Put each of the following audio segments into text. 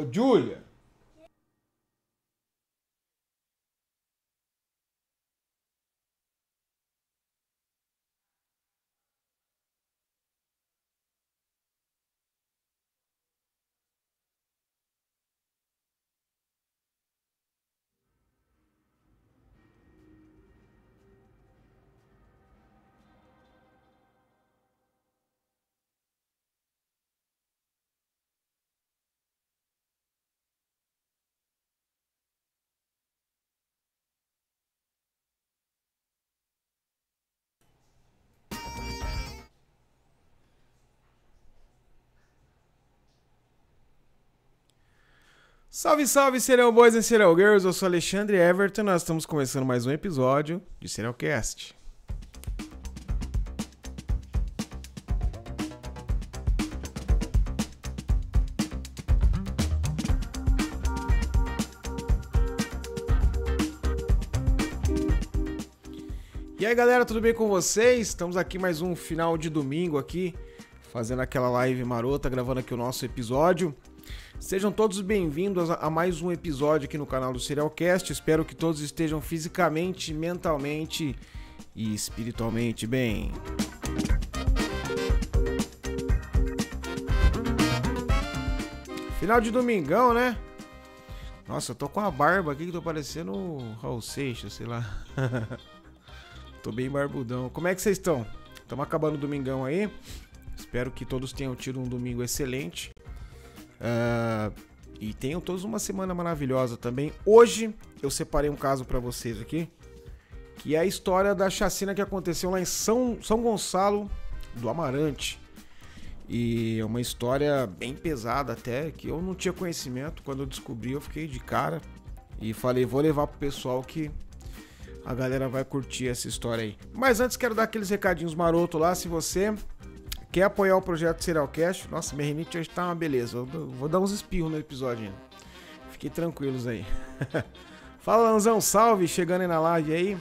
Ô, Júlia, Salve, salve, serial boys e serial girls. Eu sou Alexandre Everton. Nós estamos começando mais um episódio de Serialcast. E aí, galera, tudo bem com vocês? Estamos aqui mais um final de domingo aqui, fazendo aquela live marota, gravando aqui o nosso episódio. Sejam todos bem-vindos a mais um episódio aqui no canal do Serialcast. Espero que todos estejam fisicamente, mentalmente e espiritualmente bem. Final de domingão, né? Nossa, eu tô com a barba aqui que tô parecendo o Raul Seixas, sei lá. tô bem barbudão. Como é que vocês estão? Estamos acabando o domingão aí. Espero que todos tenham tido um domingo excelente. Uh, e tenham todos uma semana maravilhosa também. Hoje eu separei um caso para vocês aqui, que é a história da chacina que aconteceu lá em São, São Gonçalo do Amarante. E é uma história bem pesada até, que eu não tinha conhecimento. Quando eu descobri, eu fiquei de cara e falei, vou levar pro pessoal que a galera vai curtir essa história aí. Mas antes quero dar aqueles recadinhos maroto lá, se você Quer apoiar o projeto Serialcast? Nossa, minha rinite hoje tá uma beleza. Vou, vou dar uns espirros no episódio ainda. Fiquem tranquilos aí. Fala, Lanzão, salve! Chegando aí na live aí. Uh,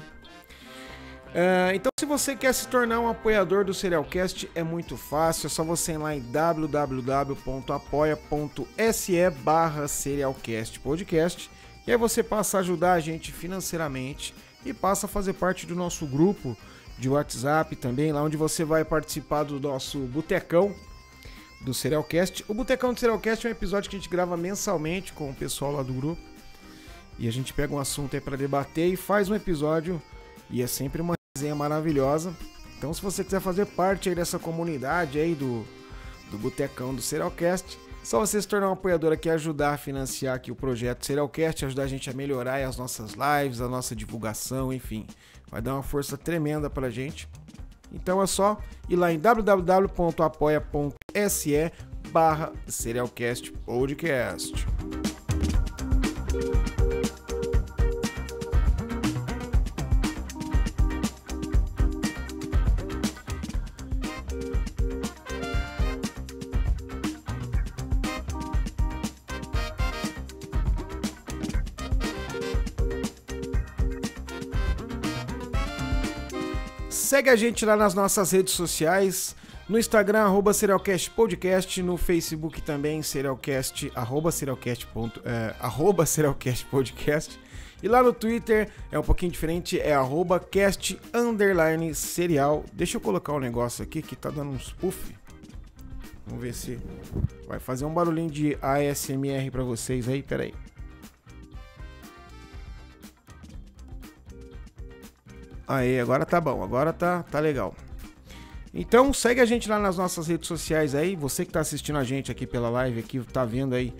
então, se você quer se tornar um apoiador do Serialcast, é muito fácil. É só você ir lá em www.apoia.se barra Serialcast Podcast. E aí você passa a ajudar a gente financeiramente e passa a fazer parte do nosso grupo de WhatsApp também, lá onde você vai participar do nosso botecão do Serialcast. O Botecão do Serialcast é um episódio que a gente grava mensalmente com o pessoal lá do grupo. E a gente pega um assunto aí para debater e faz um episódio. E é sempre uma resenha maravilhosa. Então, se você quiser fazer parte aí dessa comunidade aí do, do Botecão do Serialcast, só você se tornar um apoiador aqui e ajudar a financiar aqui o projeto Serialcast, ajudar a gente a melhorar as nossas lives, a nossa divulgação, enfim. Vai dar uma força tremenda pra gente. Então é só ir lá em www.apoia.se barra Serialcast Podcast. Segue a gente lá nas nossas redes sociais. No Instagram, arroba Serialcast Podcast. No Facebook também, Serialcast, arroba Serialcast, ponto, é, arroba Serialcast Podcast. E lá no Twitter é um pouquinho diferente, é arroba cast underline serial. Deixa eu colocar um negócio aqui que tá dando uns puff. Vamos ver se vai fazer um barulhinho de ASMR para vocês aí, peraí. aí. Aí, agora tá bom, agora tá, tá legal. Então segue a gente lá nas nossas redes sociais aí. Você que está assistindo a gente aqui pela live, aqui tá vendo aí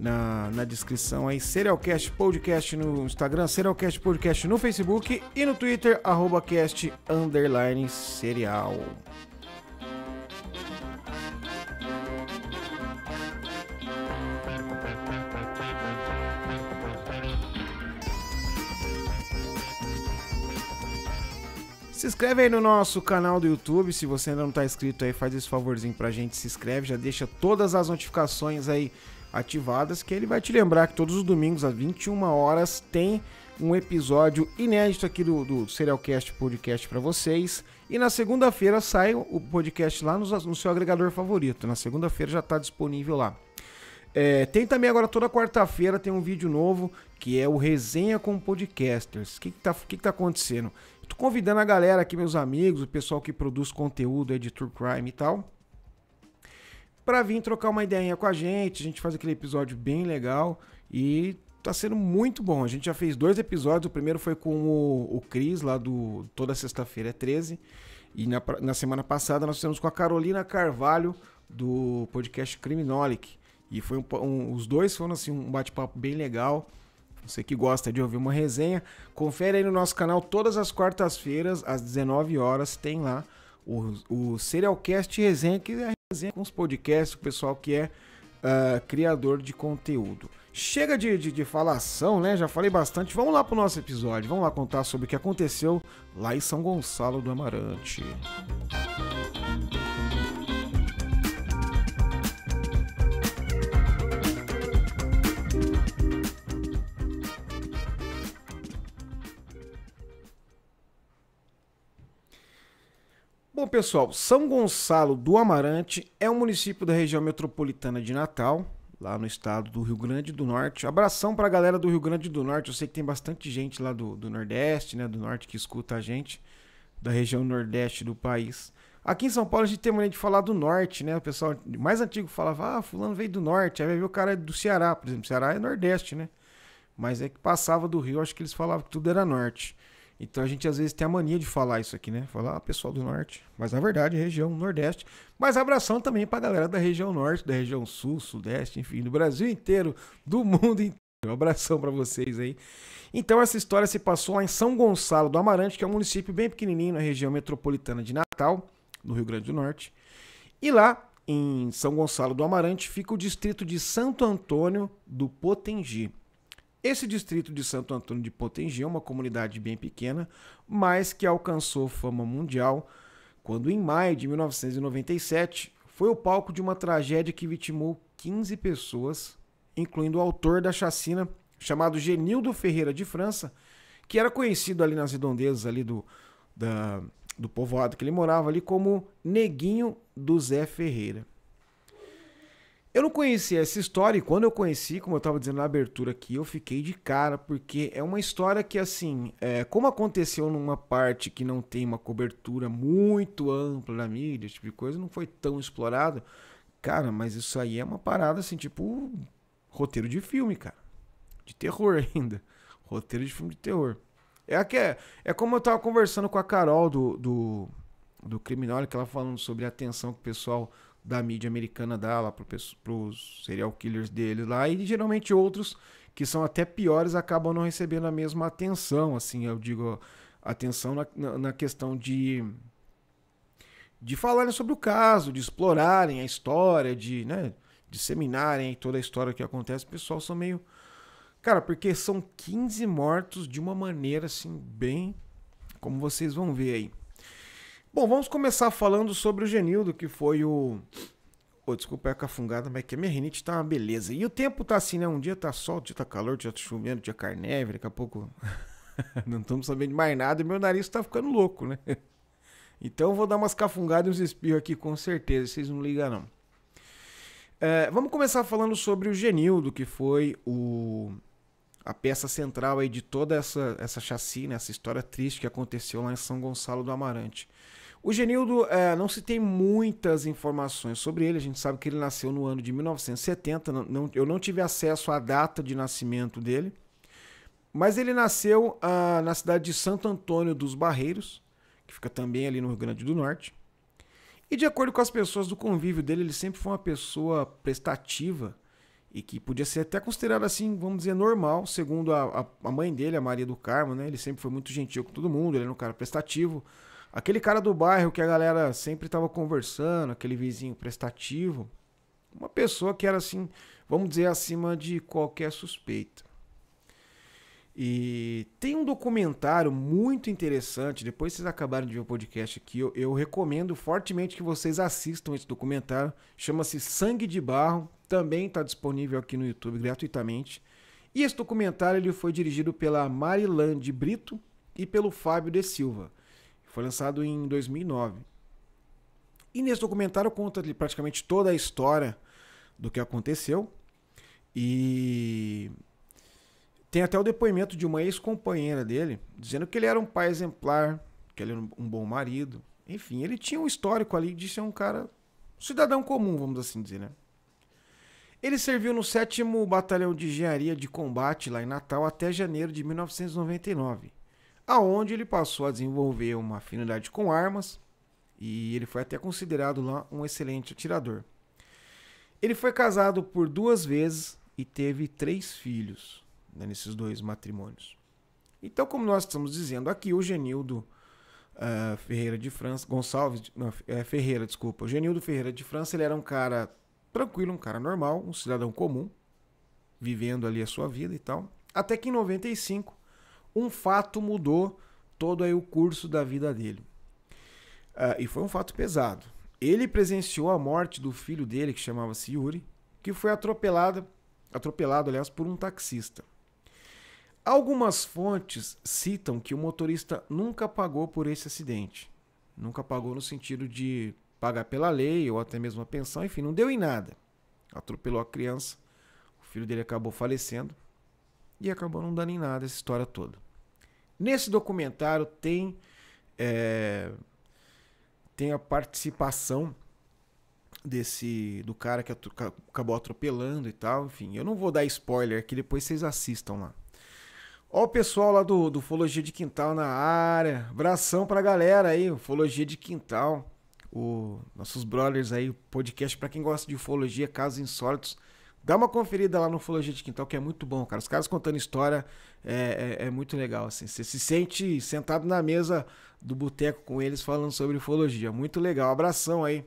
na, na descrição aí. Serialcast Podcast no Instagram, Serialcast Podcast no Facebook e no Twitter, arroba cast underline serial. Se inscreve aí no nosso canal do YouTube, se você ainda não está inscrito aí, faz esse favorzinho pra gente, se inscreve, já deixa todas as notificações aí ativadas, que ele vai te lembrar que todos os domingos às 21 horas tem um episódio inédito aqui do, do Serialcast Podcast para vocês. E na segunda-feira sai o podcast lá no, no seu agregador favorito. Na segunda-feira já está disponível lá. É, tem também agora toda quarta-feira tem um vídeo novo que é o Resenha com Podcasters. O que, que, tá, que, que tá acontecendo? Tô convidando a galera aqui, meus amigos, o pessoal que produz conteúdo aí de True Crime e tal, para vir trocar uma ideia com a gente. A gente faz aquele episódio bem legal e tá sendo muito bom. A gente já fez dois episódios. O primeiro foi com o, o Cris, lá do Toda Sexta-feira é 13. E na, na semana passada nós fizemos com a Carolina Carvalho, do podcast Criminolic. E foi um, um, os dois foram assim, um bate-papo bem legal. Você que gosta de ouvir uma resenha, confere aí no nosso canal todas as quartas-feiras, às 19 horas, tem lá o, o Serialcast Resenha, que é a resenha com os podcasts, o pessoal que é uh, criador de conteúdo. Chega de, de, de, falação, né? Já falei bastante. Vamos lá pro nosso episódio. Vamos lá contar sobre o que aconteceu lá em São Gonçalo do Amarante. Música Bom, pessoal, São Gonçalo do Amarante é um município da região metropolitana de Natal, lá no estado do Rio Grande do Norte. Abração para a galera do Rio Grande do Norte. Eu sei que tem bastante gente lá do, do Nordeste, né, do Norte que escuta a gente, da região Nordeste do país. Aqui em São Paulo a gente tem mania de falar do Norte, né? O pessoal mais antigo falava, ah, fulano veio do Norte. Aí veio o cara do Ceará, por exemplo. Ceará é Nordeste, né? Mas é que passava do Rio, acho que eles falavam que tudo era Norte. Então a gente às vezes tem a mania de falar isso aqui, né? Falar ah, pessoal do norte, mas na verdade região nordeste. Mas abração também para a galera da região norte, da região sul, sudeste, enfim, do Brasil inteiro, do mundo inteiro. Um abração para vocês aí. Então essa história se passou lá em São Gonçalo do Amarante, que é um município bem pequenininho na região metropolitana de Natal, no Rio Grande do Norte. E lá em São Gonçalo do Amarante fica o distrito de Santo Antônio do Potengi. Esse distrito de Santo Antônio de Potengi é uma comunidade bem pequena, mas que alcançou fama mundial quando, em maio de 1997, foi o palco de uma tragédia que vitimou 15 pessoas, incluindo o autor da chacina, chamado Genildo Ferreira de França, que era conhecido ali nas redondezas ali do, da, do povoado que ele morava ali como Neguinho do Zé Ferreira. Eu não conhecia essa história e quando eu conheci, como eu estava dizendo na abertura aqui, eu fiquei de cara, porque é uma história que, assim, é, como aconteceu numa parte que não tem uma cobertura muito ampla na mídia, esse tipo de coisa, não foi tão explorada, Cara, mas isso aí é uma parada, assim, tipo roteiro de filme, cara. De terror ainda. Roteiro de filme de terror. É, que é, é como eu estava conversando com a Carol do, do, do Criminal, que ela falando sobre a atenção que o pessoal da mídia americana dá lá para os serial killers deles lá e geralmente outros que são até piores acabam não recebendo a mesma atenção assim eu digo atenção na, na, questão de de falarem sobre o caso de explorarem a história de né disseminarem toda a história que acontece o pessoal são meio cara porque são 15 mortos de uma maneira assim bem como vocês vão ver aí Bom, vamos começar falando sobre o Genildo, que foi o. Oh, desculpa é a cafungada, mas é que a minha rinite tá uma beleza. E o tempo tá assim, né? Um dia tá sol, um dia tá calor, um dia tá chovendo, um dia carneve, daqui a pouco. Não estamos sabendo de mais nada e meu nariz tá ficando louco, né? Então eu vou dar umas cafungadas e uns espirros aqui, com certeza, vocês não ligam não. É, vamos começar falando sobre o Genildo, que foi o, a peça central aí de toda essa, essa chacina, essa história triste que aconteceu lá em São Gonçalo do Amarante. O Genildo, é, não se tem muitas informações sobre ele. A gente sabe que ele nasceu no ano de 1970. Não, não, eu não tive acesso à data de nascimento dele. Mas ele nasceu ah, na cidade de Santo Antônio dos Barreiros, que fica também ali no Rio Grande do Norte. E de acordo com as pessoas do convívio dele, ele sempre foi uma pessoa prestativa e que podia ser até considerado assim, vamos dizer, normal, segundo a, a mãe dele, a Maria do Carmo, né? Ele sempre foi muito gentil com todo mundo, ele era um cara prestativo Aquele cara do bairro que a galera sempre estava conversando, aquele vizinho prestativo, uma pessoa que era assim, vamos dizer, acima de qualquer suspeita. E tem um documentário muito interessante. Depois vocês acabaram de ver o podcast aqui, eu, eu recomendo fortemente que vocês assistam esse documentário. Chama-se Sangue de Barro. Também está disponível aqui no YouTube gratuitamente. E esse documentário ele foi dirigido pela Marilande Brito e pelo Fábio de Silva. Foi lançado em 2009. E nesse documentário conta praticamente toda a história do que aconteceu. E tem até o depoimento de uma ex-companheira dele, dizendo que ele era um pai exemplar, que ele era um bom marido. Enfim, ele tinha um histórico ali de ser um cara, cidadão comum, vamos assim dizer, né? Ele serviu no 7 Batalhão de Engenharia de Combate lá em Natal até janeiro de 1999 aonde ele passou a desenvolver uma afinidade com armas e ele foi até considerado lá um excelente atirador. Ele foi casado por duas vezes e teve três filhos né, nesses dois matrimônios. Então, como nós estamos dizendo aqui, o Genildo uh, Ferreira de França, Gonçalves, não, eh, Ferreira, desculpa, o Genildo Ferreira de França, ele era um cara tranquilo, um cara normal, um cidadão comum, vivendo ali a sua vida e tal. Até que em 95, um fato mudou todo aí o curso da vida dele. Uh, e foi um fato pesado. Ele presenciou a morte do filho dele, que chamava-se Yuri, que foi atropelado, atropelado, aliás, por um taxista. Algumas fontes citam que o motorista nunca pagou por esse acidente. Nunca pagou no sentido de pagar pela lei ou até mesmo a pensão, enfim, não deu em nada. Atropelou a criança, o filho dele acabou falecendo e acabou não dando em nada essa história toda. Nesse documentário tem, é, tem a participação desse do cara que acabou atropelando e tal, enfim. Eu não vou dar spoiler, que depois vocês assistam lá. Ó o pessoal lá do, do Fologia de Quintal na área. Abração pra galera aí, Fologia de Quintal. O, nossos brothers aí, podcast para quem gosta de ufologia, casos insólitos. Dá uma conferida lá no Ufologia de Quintal, que é muito bom, cara. Os caras contando história é, é, é muito legal, assim. Você se sente sentado na mesa do boteco com eles falando sobre ufologia. Muito legal. abração aí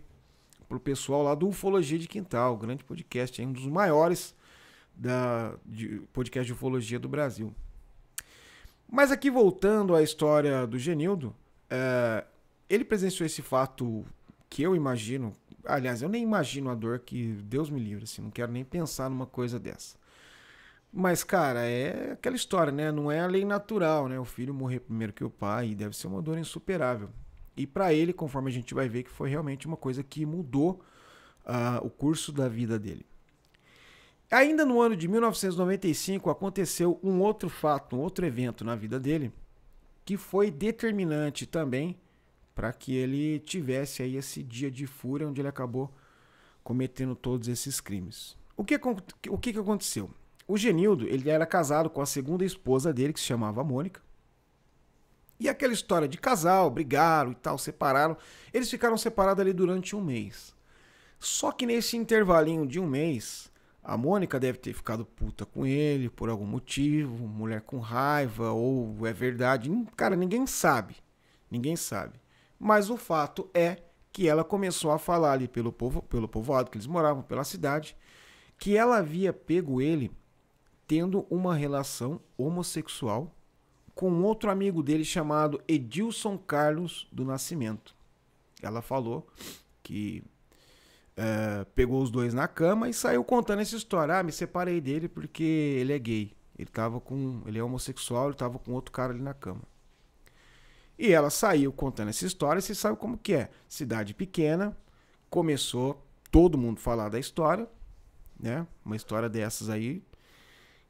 pro pessoal lá do Ufologia de Quintal, grande podcast, é um dos maiores da, de, podcast de ufologia do Brasil. Mas aqui voltando à história do Genildo, é, ele presenciou esse fato que eu imagino Aliás, eu nem imagino a dor que Deus me livre, assim, não quero nem pensar numa coisa dessa. Mas, cara, é aquela história, né? Não é a lei natural, né? O filho morrer primeiro que o pai e deve ser uma dor insuperável. E para ele, conforme a gente vai ver, que foi realmente uma coisa que mudou uh, o curso da vida dele. Ainda no ano de 1995 aconteceu um outro fato, um outro evento na vida dele, que foi determinante também para que ele tivesse aí esse dia de fúria onde ele acabou cometendo todos esses crimes. O que, o que, que aconteceu? O Genildo ele era casado com a segunda esposa dele, que se chamava Mônica. E aquela história de casal, brigaram e tal, separaram. Eles ficaram separados ali durante um mês. Só que nesse intervalinho de um mês, a Mônica deve ter ficado puta com ele por algum motivo, mulher com raiva, ou é verdade. Cara, ninguém sabe. Ninguém sabe mas o fato é que ela começou a falar ali pelo, povo, pelo povoado que eles moravam, pela cidade, que ela havia pego ele tendo uma relação homossexual com outro amigo dele chamado Edilson Carlos do Nascimento. Ela falou que é, pegou os dois na cama e saiu contando essa história. Ah, me separei dele porque ele é gay. Ele tava com. ele é homossexual, ele tava com outro cara ali na cama. E ela saiu contando essa história, você sabe como que é. Cidade pequena, começou todo mundo falar da história, né? Uma história dessas aí.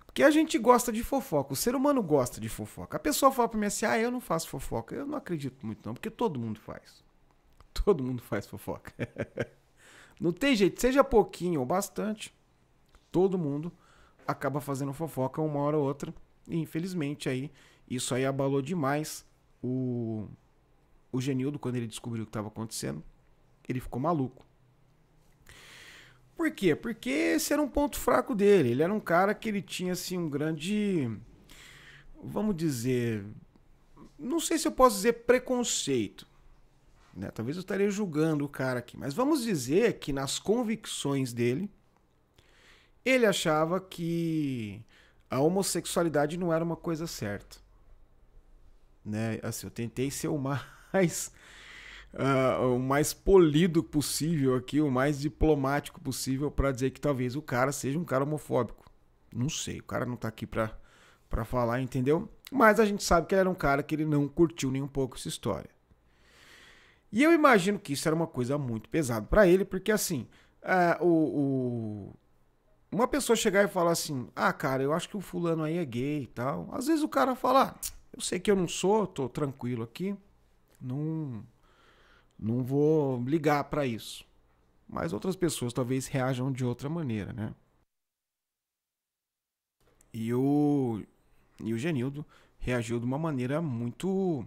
Porque a gente gosta de fofoca, o ser humano gosta de fofoca. A pessoa fala pra mim assim, ah, eu não faço fofoca. Eu não acredito muito não, porque todo mundo faz. Todo mundo faz fofoca. não tem jeito, seja pouquinho ou bastante, todo mundo acaba fazendo fofoca uma hora ou outra. E infelizmente aí, isso aí abalou demais o, o Genildo, quando ele descobriu o que estava acontecendo, ele ficou maluco. Por quê? Porque esse era um ponto fraco dele. Ele era um cara que ele tinha, assim, um grande. Vamos dizer. Não sei se eu posso dizer preconceito. Né? Talvez eu estaria julgando o cara aqui. Mas vamos dizer que nas convicções dele, ele achava que a homossexualidade não era uma coisa certa né? Assim, eu tentei ser o mais uh, o mais polido possível aqui, o mais diplomático possível para dizer que talvez o cara seja um cara homofóbico. Não sei, o cara não tá aqui para para falar, entendeu? Mas a gente sabe que ele era um cara que ele não curtiu nem um pouco essa história. E eu imagino que isso era uma coisa muito pesada para ele, porque assim, uh, o, o uma pessoa chegar e falar assim: Ah, cara, eu acho que o fulano aí é gay e tal. Às vezes o cara fala: ah, eu sei que eu não sou, tô tranquilo aqui. Não não vou ligar para isso. Mas outras pessoas talvez reajam de outra maneira, né? E o e o Genildo reagiu de uma maneira muito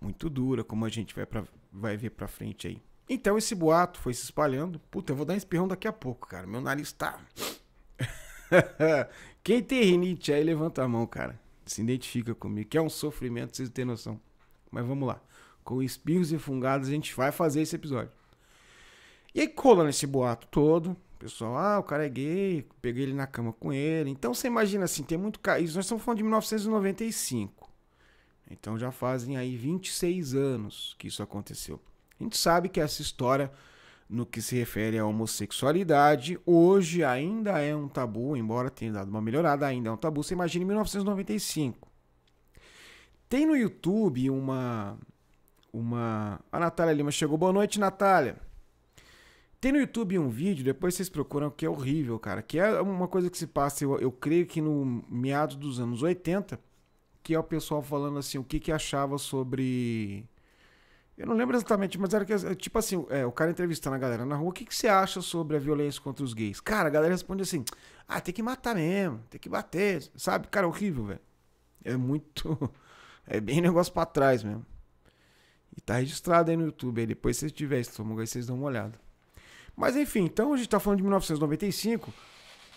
muito dura, como a gente vai pra, vai ver para frente aí. Então esse boato foi se espalhando. Puta, eu vou dar um espirrão daqui a pouco, cara. Meu nariz tá Quem tem rinite aí, levanta a mão, cara se identifica comigo, que é um sofrimento, vocês têm noção. Mas vamos lá. Com espinhos e fungados, a gente vai fazer esse episódio. E aí cola nesse boato todo. Pessoal, ah, o cara é gay, peguei ele na cama com ele. Então você imagina assim, tem muito caso. Nós estamos falando de 1995. Então já fazem aí 26 anos que isso aconteceu. A gente sabe que essa história no que se refere à homossexualidade, hoje ainda é um tabu, embora tenha dado uma melhorada, ainda é um tabu. Você imagina em 1995. Tem no YouTube uma. uma... A Natália Lima chegou. Boa noite, Natália. Tem no YouTube um vídeo, depois vocês procuram, que é horrível, cara. Que é uma coisa que se passa, eu, eu creio que no meados dos anos 80, que é o pessoal falando assim o que, que achava sobre eu não lembro exatamente, mas era que, eh, tipo assim, é, o cara entrevistando a galera na rua, o que, que você acha sobre a violência contra os gays? Cara, a galera responde assim, ah, tem que matar mesmo, tem que bater, sabe? Cara, é horrível, velho. É muito... É bem negócio pra trás mesmo. E tá registrado aí no YouTube, aí depois se vocês tiverem estômago aí, vocês dão uma olhada. Mas enfim, então a gente tá falando de 1995,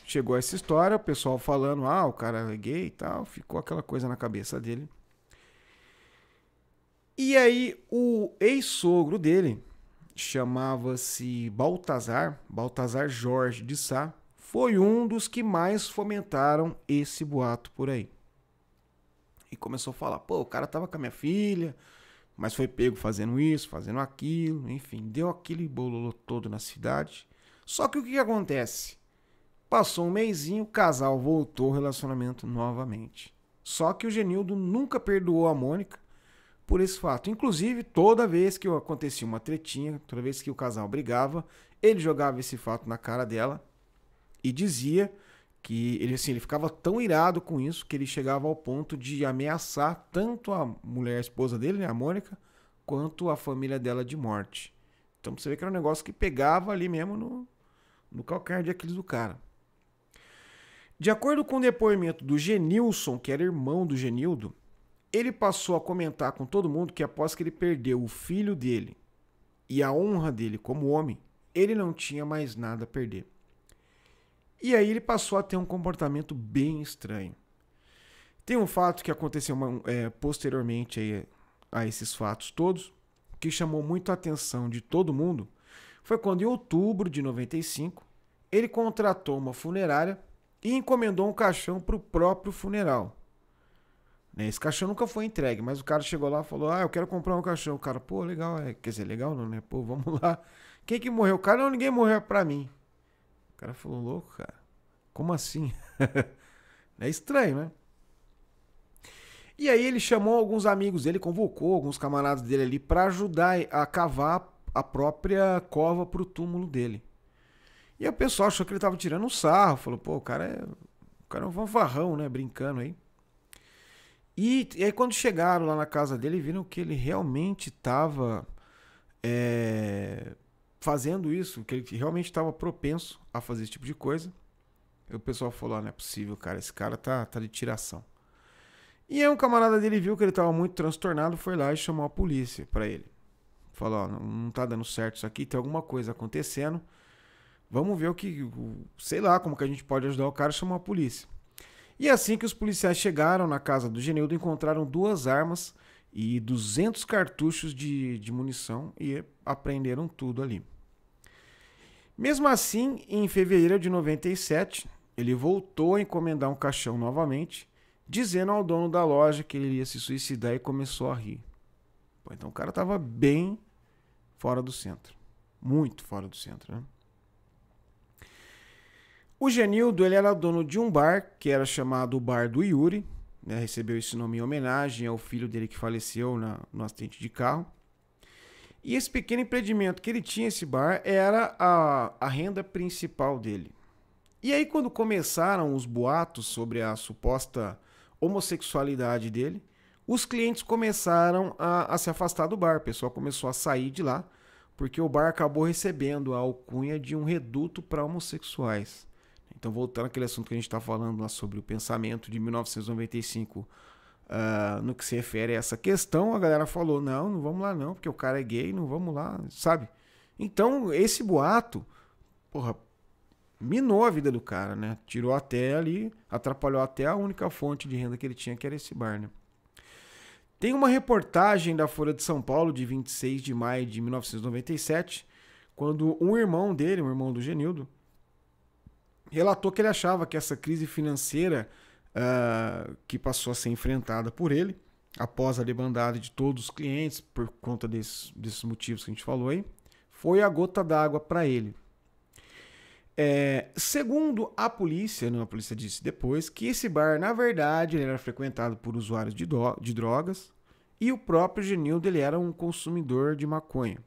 chegou essa história, o pessoal falando, ah, o cara é gay e tal, ficou aquela coisa na cabeça dele. E aí o ex-sogro dele chamava-se Baltazar, Baltazar Jorge de Sá, foi um dos que mais fomentaram esse boato por aí. E começou a falar: "Pô, o cara tava com a minha filha, mas foi pego fazendo isso, fazendo aquilo, enfim, deu aquele bololô todo na cidade. Só que o que, acontece? Passou um mêsinho, o casal voltou ao relacionamento novamente. Só que o Genildo nunca perdoou a Mônica por esse fato. Inclusive, toda vez que acontecia uma tretinha, toda vez que o casal brigava, ele jogava esse fato na cara dela e dizia que ele assim, ele ficava tão irado com isso que ele chegava ao ponto de ameaçar tanto a mulher, a esposa dele, né, a Mônica, quanto a família dela de morte. Então você vê que era um negócio que pegava ali mesmo no, no calcanhar de Aquiles do cara. De acordo com o depoimento do Genilson, que era irmão do Genildo, ele passou a comentar com todo mundo que após que ele perdeu o filho dele e a honra dele como homem, ele não tinha mais nada a perder. E aí ele passou a ter um comportamento bem estranho. Tem um fato que aconteceu é, posteriormente aí, a esses fatos todos, que chamou muito a atenção de todo mundo, foi quando em outubro de 95 ele contratou uma funerária e encomendou um caixão para o próprio funeral. Né? Esse caixão nunca foi entregue, mas o cara chegou lá e falou: Ah, eu quero comprar um caixão. O cara, pô, legal, é. quer dizer, legal não, né? Pô, vamos lá. Quem que morreu? O cara, não, ninguém morreu é pra mim. O cara falou: Louco, cara, como assim? é estranho, né? E aí ele chamou alguns amigos dele, convocou alguns camaradas dele ali para ajudar a cavar a própria cova pro túmulo dele. E o pessoal achou que ele tava tirando um sarro, falou, pô, o cara é. O cara é um varrão, né? Brincando aí. E, e aí quando chegaram lá na casa dele, viram que ele realmente estava é, fazendo isso, que ele realmente estava propenso a fazer esse tipo de coisa. E o pessoal falou, ah, não é possível, cara, esse cara tá, tá de tiração. E aí um camarada dele viu que ele estava muito transtornado, foi lá e chamou a polícia para ele. Falou, oh, não tá dando certo isso aqui, tem alguma coisa acontecendo. Vamos ver o que, sei lá, como que a gente pode ajudar o cara, chamou a polícia. E assim que os policiais chegaram na casa do Geneudo, encontraram duas armas e 200 cartuchos de, de munição e apreenderam tudo ali. Mesmo assim, em fevereiro de 97, ele voltou a encomendar um caixão novamente, dizendo ao dono da loja que ele iria se suicidar e começou a rir. Pô, então o cara estava bem fora do centro. Muito fora do centro, né? O Genildo ele era dono de um bar que era chamado Bar do Yuri, né? recebeu esse nome em homenagem ao filho dele que faleceu na, no acidente de carro. E esse pequeno empreendimento que ele tinha, esse bar, era a, a renda principal dele. E aí, quando começaram os boatos sobre a suposta homossexualidade dele, os clientes começaram a, a se afastar do bar. O pessoal começou a sair de lá, porque o bar acabou recebendo a alcunha de um reduto para homossexuais. Então, voltando àquele assunto que a gente está falando lá sobre o pensamento de 1995, uh, ah, no que se refere a essa questão, a galera falou: não, não vamos lá não, porque o cara é gay, não vamos lá, sabe? Então, esse boato, porra, minou a vida do cara, né? Tirou até ali, atrapalhou até a única fonte de renda que ele tinha, que era esse bar, né? Tem uma reportagem da Folha de São Paulo de 26 de maio de 1997, quando um irmão dele, um irmão do Genildo, relatou que ele achava que essa crise financeira uh, que passou a ser enfrentada por ele, após a debandada de todos os clientes, por conta desses motivos que a gente falou aí, foi a gota d'água para ele. É, segundo a polícia, né, a polícia disse depois que esse bar, na verdade, era frequentado por usuários de, do, de drogas e o próprio Genildo ele era um consumidor de maconha.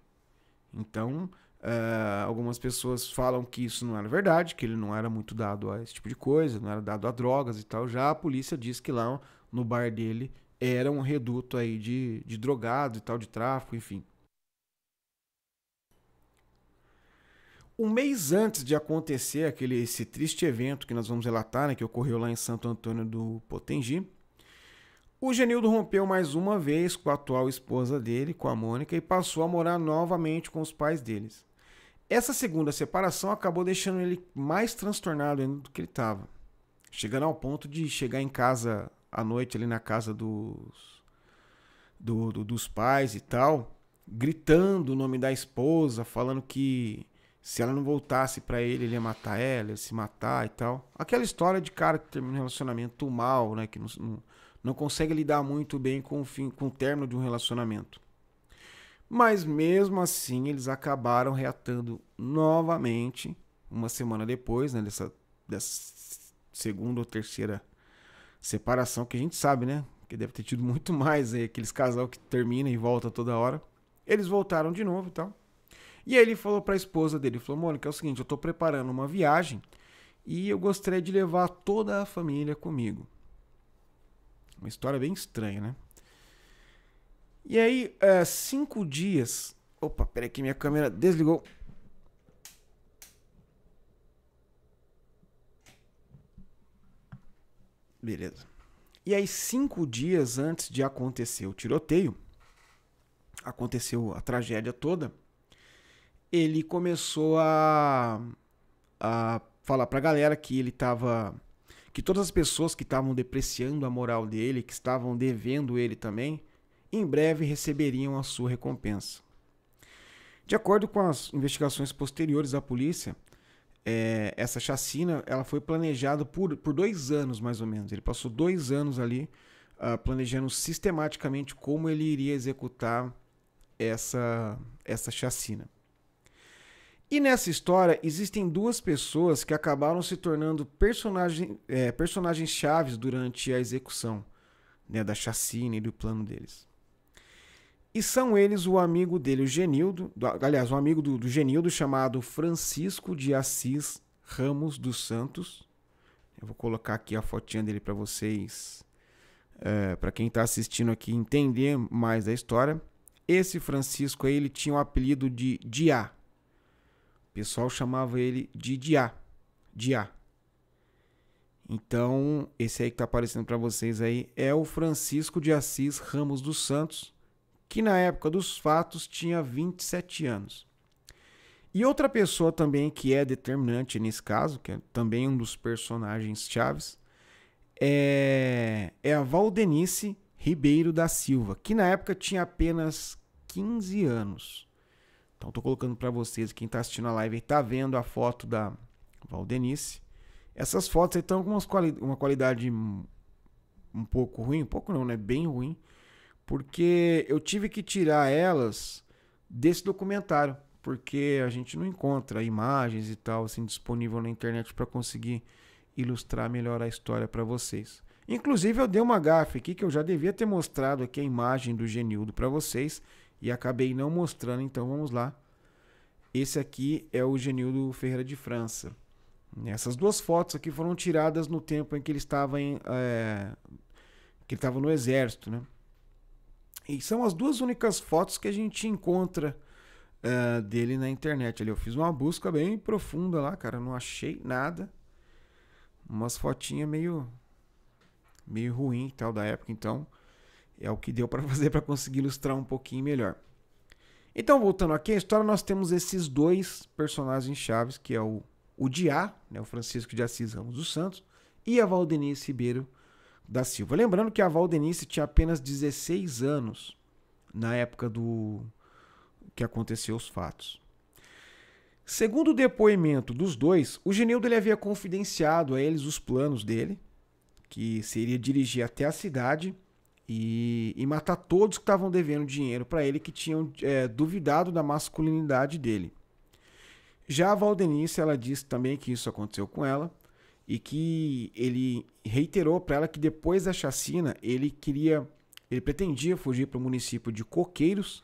Então, eh, algumas pessoas falam que isso não era verdade, que ele não era muito dado a esse tipo de coisa, não era dado a drogas e tal. Já a polícia diz que lá no bar dele era um reduto aí de, de drogados e tal, de tráfico, enfim. Um mês antes de acontecer aquele esse triste evento que nós vamos relatar, né, que ocorreu lá em Santo Antônio do Potengi, o Genildo rompeu mais uma vez com a atual esposa dele, com a Mônica, e passou a morar novamente com os pais deles. Essa segunda separação acabou deixando ele mais transtornado ainda do que ele estava. Chegando ao ponto de chegar em casa à noite, ali na casa dos, do, do, dos pais e tal, gritando o nome da esposa, falando que se ela não voltasse para ele, ele ia matar ela, ia se matar e tal. Aquela história de cara que termina um relacionamento mal, né? Que não, não, não consegue lidar muito bem com o, fim, com o término de um relacionamento. Mas mesmo assim, eles acabaram reatando novamente uma semana depois, né, dessa, dessa segunda ou terceira separação, que a gente sabe, né? Que deve ter tido muito mais aí, aqueles casal que termina e volta toda hora. Eles voltaram de novo e tal. E aí ele falou para a esposa dele, falou: "Mônica, é o seguinte, eu estou preparando uma viagem e eu gostaria de levar toda a família comigo". Uma história bem estranha, né? E aí, é, cinco dias. Opa, peraí que minha câmera desligou. Beleza. E aí, cinco dias antes de acontecer o tiroteio, aconteceu a tragédia toda, ele começou a, a falar pra galera que ele tava. que todas as pessoas que estavam depreciando a moral dele, que estavam devendo ele também, em breve receberiam a sua recompensa. De acordo com as investigações posteriores da polícia, é, essa chacina ela foi planejada por, por dois anos, mais ou menos. Ele passou dois anos ali uh, planejando sistematicamente como ele iria executar essa, essa chacina. E nessa história existem duas pessoas que acabaram se tornando personagem, é, personagens chaves durante a execução né, da chacina e do plano deles. E são eles o amigo dele, o Genildo, do, aliás, um amigo do, do Genildo chamado Francisco de Assis Ramos dos Santos. Eu vou colocar aqui a fotinha dele para vocês, é, para quem está assistindo aqui entender mais da história. Esse Francisco aí, ele tinha o um apelido de Diá. O pessoal chamava ele de Diá. Diá. Então, esse aí que está aparecendo para vocês aí é o Francisco de Assis Ramos dos Santos, que na época dos fatos tinha 27 anos. E outra pessoa também que é determinante nesse caso, que é também um dos personagens chaves, é, é a Valdenice Ribeiro da Silva, que na época tinha apenas 15 anos. Então estou colocando para vocês, quem está assistindo a live está vendo a foto da Valdenice. Essas fotos estão com uma qualidade um pouco ruim, um pouco não, né? Bem ruim porque eu tive que tirar elas desse documentário, porque a gente não encontra imagens e tal assim disponível na internet para conseguir ilustrar melhor a história para vocês. Inclusive eu dei uma gafe aqui que eu já devia ter mostrado aqui a imagem do Genildo para vocês e acabei não mostrando, então vamos lá. Esse aqui é o Genildo Ferreira de França. Essas duas fotos aqui foram tiradas no tempo em que ele estava em, é, que ele estava no exército, né? E são as duas únicas fotos que a gente encontra uh, dele na internet. Ali eu fiz uma busca bem profunda lá, cara, não achei nada. Umas fotinhas meio meio ruim tal da época, então é o que deu para fazer para conseguir ilustrar um pouquinho melhor. Então, voltando aqui à história, nós temos esses dois personagens chaves, que é o, o Diá, né, o Francisco de Assis Ramos dos Santos, e a Valdenice Ribeiro, da Silva. Lembrando que a Valdenice tinha apenas 16 anos na época do que aconteceu os fatos. Segundo o depoimento dos dois, o Genildo ele havia confidenciado a eles os planos dele, que seria dirigir até a cidade e, e matar todos que estavam devendo dinheiro para ele que tinham é, duvidado da masculinidade dele. Já a Valdenice, ela disse também que isso aconteceu com ela, e que ele reiterou para ela que depois da chacina ele queria, ele pretendia fugir para o município de Coqueiros,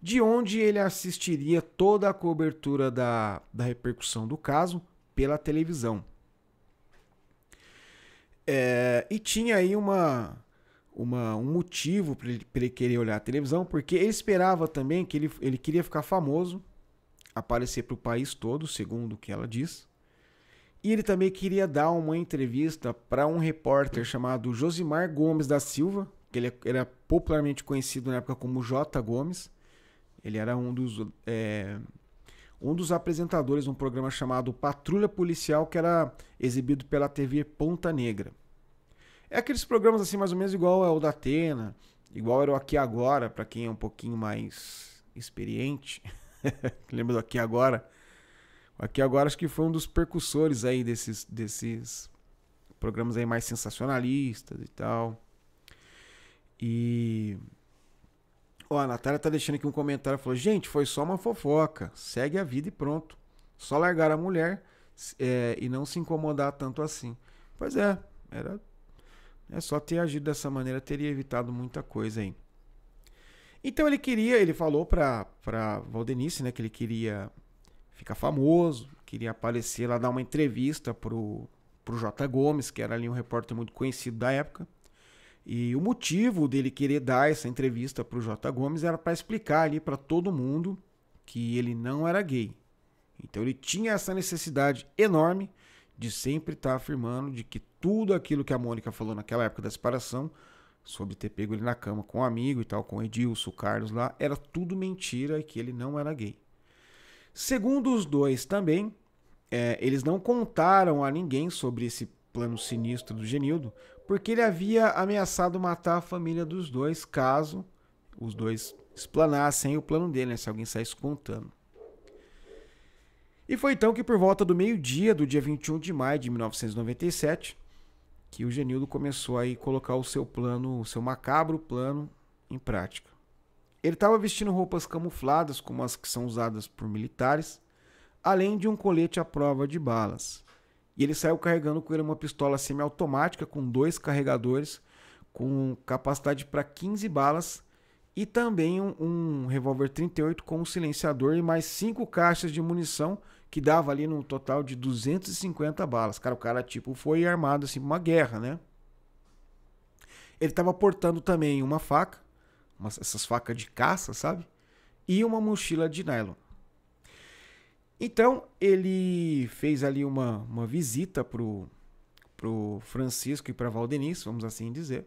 de onde ele assistiria toda a cobertura da, da repercussão do caso pela televisão. É, e tinha aí uma, uma, um motivo para ele, ele, querer olhar a televisão, porque ele esperava também que ele, ele queria ficar famoso, aparecer para o país todo, segundo o que ela diz. E ele também queria dar uma entrevista para um repórter chamado Josimar Gomes da Silva, que ele é, era é popularmente conhecido na época como J. Gomes. Ele era um dos, é, um dos apresentadores de um programa chamado Patrulha Policial, que era exibido pela TV Ponta Negra. É aqueles programas assim, mais ou menos igual ao da Atena, igual era o Aqui Agora, para quem é um pouquinho mais experiente. Lembra do Aqui Agora? Aqui agora acho que foi um dos percussores aí desses, desses programas aí mais sensacionalistas e tal. E. Ó, a Natália tá deixando aqui um comentário. Falou: gente, foi só uma fofoca. Segue a vida e pronto. Só largar a mulher é, e não se incomodar tanto assim. Pois é, era. É só ter agido dessa maneira teria evitado muita coisa aí. Então ele queria, ele falou pra, pra Valdenice, né, que ele queria fica famoso, queria aparecer lá, dar uma entrevista pro, pro J. Gomes, que era ali um repórter muito conhecido da época. E o motivo dele querer dar essa entrevista pro J. Gomes era para explicar ali para todo mundo que ele não era gay. Então ele tinha essa necessidade enorme de sempre estar tá afirmando de que tudo aquilo que a Mônica falou naquela época da separação, sobre ter pego ele na cama com um amigo e tal, com Edilson, Carlos lá, era tudo mentira e que ele não era gay. Segundo os dois também, é, eles não contaram a ninguém sobre esse plano sinistro do Genildo, porque ele havia ameaçado matar a família dos dois caso os dois explanassem o plano dele, né, se alguém saísse contando. E foi então que por volta do meio-dia do dia 21 de maio de 1997, que o Genildo começou a colocar o seu plano, o seu macabro plano em prática. Ele estava vestindo roupas camufladas, como as que são usadas por militares, além de um colete à prova de balas. E ele saiu carregando com ele uma pistola semiautomática com dois carregadores, com capacidade para 15 balas, e também um, um revólver 38 com um silenciador e mais cinco caixas de munição, que dava ali no total de 250 balas. Cara, o cara tipo foi armado assim uma guerra, né? Ele estava portando também uma faca essas facas de caça, sabe? E uma mochila de nylon. Então ele fez ali uma, uma visita pro, pro Francisco e para Valdenice, vamos assim dizer.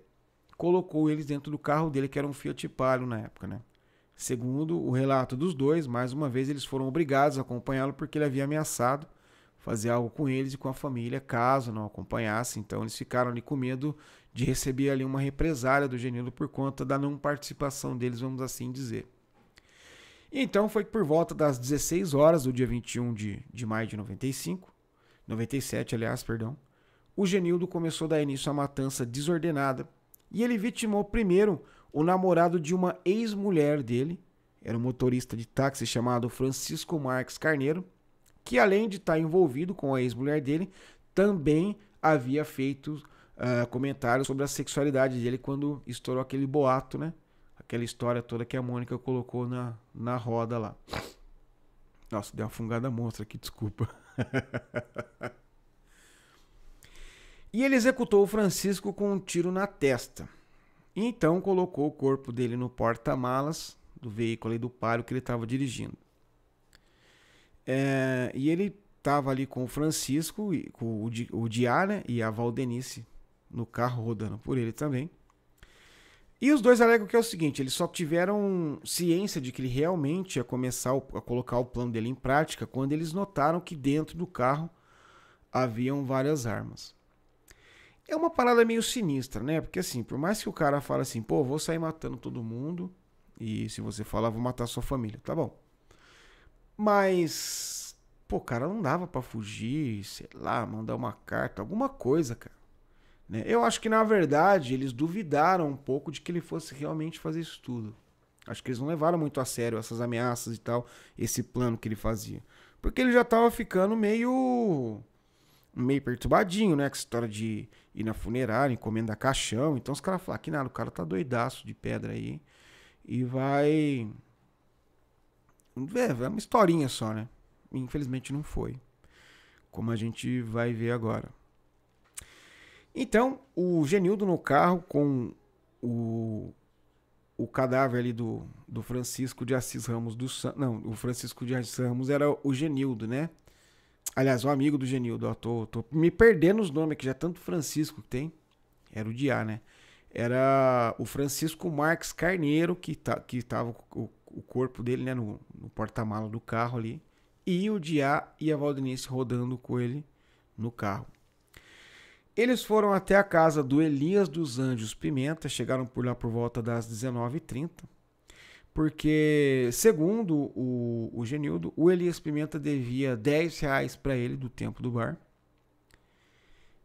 Colocou eles dentro do carro dele, que era um Fiat Palio na época, né? Segundo o relato dos dois, mais uma vez eles foram obrigados a acompanhá-lo porque ele havia ameaçado fazer algo com eles e com a família caso não acompanhasse. Então eles ficaram ali com medo de receber ali uma represália do genildo por conta da não participação deles, vamos assim dizer. então foi por volta das 16 horas do dia 21 de, de maio de 95, 97, aliás, perdão, o Genildo começou a dar início a matança desordenada e ele vitimou primeiro o namorado de uma ex-mulher dele, era um motorista de táxi chamado Francisco Marques Carneiro, que além de estar envolvido com a ex-mulher dele, também havia feito uh, comentários sobre a sexualidade dele quando estourou aquele boato, né? Aquela história toda que a Mônica colocou na, na roda lá. Nossa, deu uma fungada monstra aqui, desculpa. e ele executou o Francisco com um tiro na testa. E então colocou o corpo dele no porta-malas do veículo do páreo que ele estava dirigindo. É, e ele estava ali com o Francisco, com o, o Diá né, e a Valdenice no carro rodando por ele também. E os dois alegam que é o seguinte: eles só tiveram ciência de que ele realmente ia começar a colocar o plano dele em prática quando eles notaram que dentro do carro haviam várias armas. É uma parada meio sinistra, né? Porque assim, por mais que o cara fale assim, pô, vou sair matando todo mundo, e se você falar, vou matar sua família, tá bom. Mas, pô, cara, não dava para fugir, sei lá, mandar uma carta, alguma coisa, cara. Né? Eu acho que, na verdade, eles duvidaram um pouco de que ele fosse realmente fazer isso tudo. Acho que eles não levaram muito a sério essas ameaças e tal, esse plano que ele fazia. Porque ele já tava ficando meio. meio perturbadinho, né? Com essa história de ir na funerária, encomendar caixão. Então os caras falaram ah, que nada, o cara tá doidaço de pedra aí. E vai. É, é uma historinha só, né? Infelizmente não foi. Como a gente vai ver agora. Então, o Genildo no carro com o, o cadáver ali do, do Francisco de Assis Ramos do Não, o Francisco de Assis Ramos era o Genildo, né? Aliás, o um amigo do Genildo, ó, tô, tô me perdendo os nomes que já tanto Francisco que tem. Era o Diá, né? Era o Francisco Marques Carneiro, que, tá, que tava o, o corpo dele, né, no, no porta-mala do carro ali. E o Diá e a Valdenice rodando com ele no carro. Eles foram até a casa do Elias dos Anjos Pimenta, chegaram por lá por volta das 19h30, porque, segundo o, o Genildo, o Elias Pimenta devia 10 reais para ele do tempo do bar.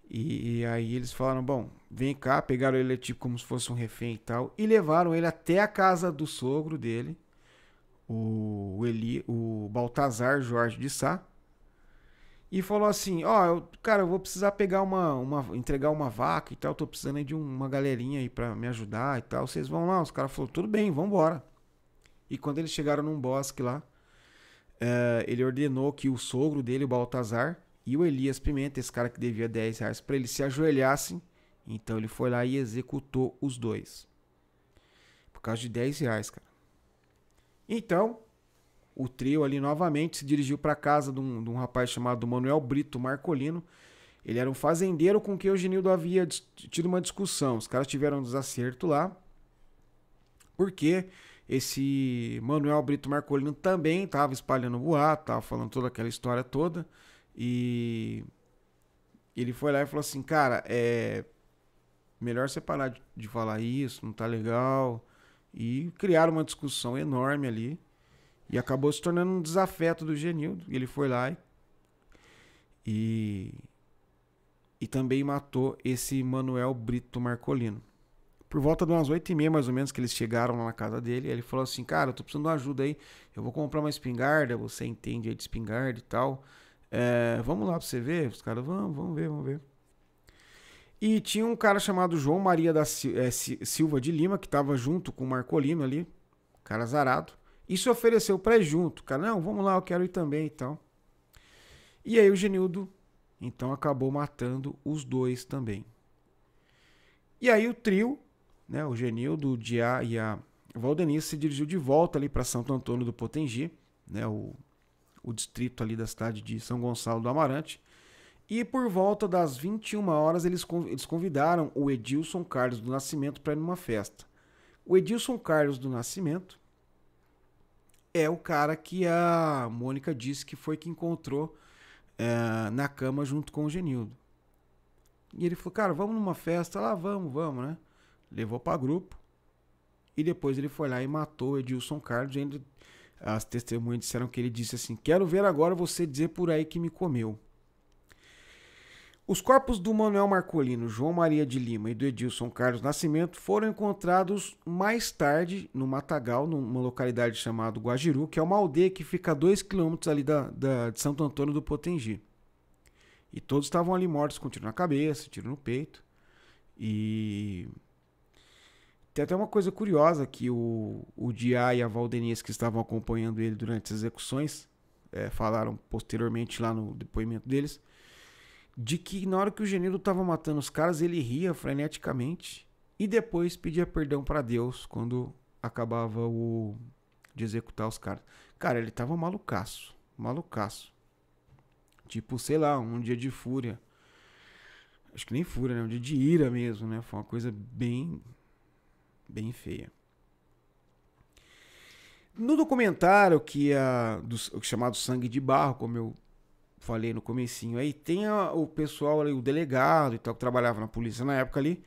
E, e, aí eles falaram: bom, vem cá, pegaram ele tipo como se fosse um refém e tal, e levaram ele até a casa do sogro dele, o, Eli, o Baltazar Jorge de Sá e falou assim: Ó, eu, cara, eu vou precisar pegar uma, uma. entregar uma vaca e tal, tô precisando aí de uma galerinha aí pra me ajudar e tal. Vocês vão lá? Os caras falaram: tudo bem, vambora. E quando eles chegaram num bosque lá, eh, ele ordenou que o sogro dele, o Baltazar, e o Elias Pimenta, esse cara que devia 10 reais pra ele, se ajoelhassem. Então ele foi lá e executou os dois. Por causa de 10 reais, cara. Então, o trio ali novamente, se dirigiu para casa de um, de um, rapaz chamado Manuel Brito Marcolino. Ele era um fazendeiro com quem o Genildo havia tido uma discussão. Os caras tiveram um desacerto lá, porque esse Manuel Brito Marcolino também estava espalhando boato, estava falando toda aquela história toda. E ele foi lá e falou assim: Cara, é melhor separar de, de falar isso, não tá legal. E criaram uma discussão enorme ali. E acabou se tornando um desafeto do Genildo. Ele foi lá e, e, e também matou esse Manuel Brito Marcolino. Por volta de umas 8 e meia, mais ou menos, que eles chegaram lá na casa dele. Ele falou assim, cara, eu tô precisando de uma ajuda aí. Eu vou comprar uma espingarda, você entende aí de espingarda e tal. É, vamos lá pra você ver? Os caras, vamos, vamos ver, vamos ver. E tinha um cara chamado João Maria da é, Silva de Lima, que tava junto com o Marcolino ali, cara zarado. E se ofereceu para junto, cara. Não, vamos lá, eu quero ir também então E aí o Genildo, então, acabou matando os dois também. E aí o trio, né, o Genildo, o Diá e a Valdenice se dirigiu de volta ali para Santo Antônio do Potengi, né, o, o distrito ali da cidade de São Gonçalo do Amarante. E por volta das 21 horas eles, eles convidaram o Edilson Carlos do Nascimento para ir numa festa. O Edilson Carlos do Nascimento é o cara que a Mônica disse que foi que encontrou é, na cama junto com o Genildo. E ele falou, cara, vamos numa festa lá, vamos, vamos, né? Levou para grupo. E depois ele foi lá e matou o Edilson Carlos. E as testemunhas disseram que ele disse assim: Quero ver agora você dizer por aí que me comeu. Os corpos do Manuel Marcolino, João Maria de Lima e do Edilson Carlos Nascimento foram encontrados mais tarde no Matagal, numa localidade chamada Guajiru, que é uma aldeia que fica a 2 km ali da, da, de Santo Antônio do Potengi. E todos estavam ali mortos com tiro na cabeça, tiro no peito. E tem até uma coisa curiosa que o, o Dia e a Valdenias que estavam acompanhando ele durante as execuções é, falaram posteriormente lá no depoimento deles de que na hora que o genildo estava matando os caras, ele ria freneticamente e depois pedia perdão para Deus quando acabava o de executar os caras. Cara, ele tava malucaço, malucaço. Tipo, sei lá, um dia de fúria. Acho que nem fúria, né? Um dia de ira mesmo, né? Foi uma coisa bem bem feia. No documentário que a do, chamado Sangue de Barro, como eu falei no comecinho. Aí tem a, o pessoal ali, o delegado e tal, que trabalhava na polícia na época ali.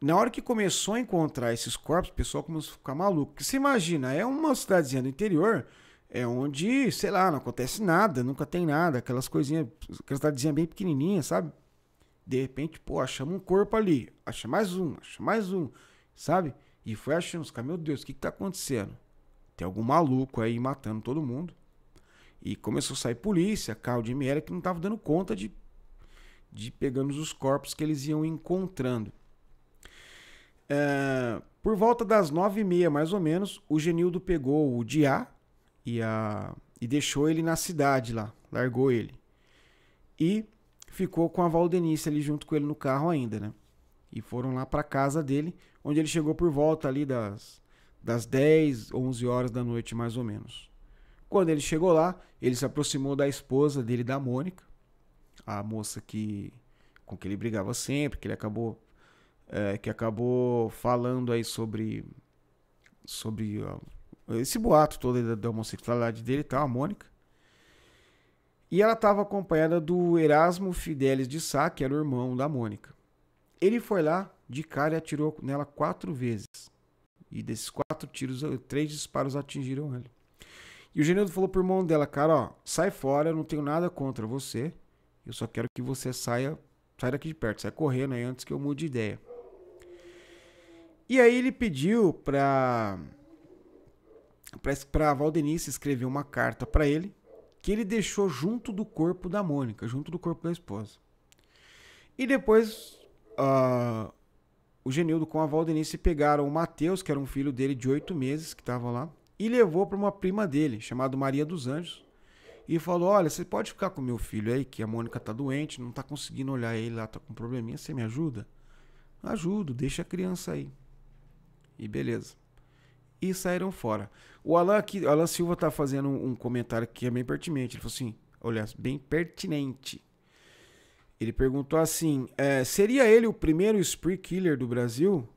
Na hora que começou a encontrar esses corpos, o pessoal começou a ficar maluco. Porque você imagina, é uma cidadezinha do interior, é onde, sei lá, não acontece nada, nunca tem nada, aquelas coisinhas, aquela cidadezinha bem pequenininha, sabe? De repente, pô, achamos um corpo ali, acha mais um, acha mais um, sabe? E foi achando, os caras, meu Deus, o que, que tá acontecendo? Tem algum maluco aí matando todo mundo. E começou a sair polícia, carro de ML, que não estava dando conta de, de pegando os corpos que eles iam encontrando. É, por volta das nove e meia, mais ou menos, o Genildo pegou o Diá e, a, e deixou ele na cidade lá, largou ele. E ficou com a Valdenice ali junto com ele no carro ainda, né? E foram lá para casa dele, onde ele chegou por volta ali das, das 10, 11 horas da noite, mais ou menos. Quando ele chegou lá, ele se aproximou da esposa dele, da Mônica, a moça que com que ele brigava sempre, que ele acabou é, que acabou falando aí sobre sobre ó, esse boato todo da, da homossexualidade dele, tá, a Mônica. E ela estava acompanhada do Erasmo Fidelis de Sá, que era o irmão da Mônica. Ele foi lá de cara e atirou nela quatro vezes. E desses quatro tiros, três disparos atingiram ele. E o Genildo falou pro irmão dela, cara, ó, sai fora, eu não tenho nada contra você. Eu só quero que você saia, saia daqui de perto, saia correndo aí antes que eu mude de ideia. E aí ele pediu pra para Valdenice escrever uma carta para ele que ele deixou junto do corpo da Mônica, junto do corpo da esposa. E depois uh, o Genildo com a Valdenice pegaram o Matheus, que era um filho dele de oito meses que estava lá, e levou para uma prima dele, chamada Maria dos Anjos, e falou: Olha, você pode ficar com meu filho aí, que a Mônica tá doente, não tá conseguindo olhar ele lá, tá com um probleminha, você me ajuda? Ajudo, deixa a criança aí. E beleza. E saíram fora. O Alan, aqui, Alan Silva tá fazendo um comentário que é bem pertinente. Ele falou assim: Olha, bem pertinente. Ele perguntou assim: é, seria ele o primeiro spree killer do Brasil?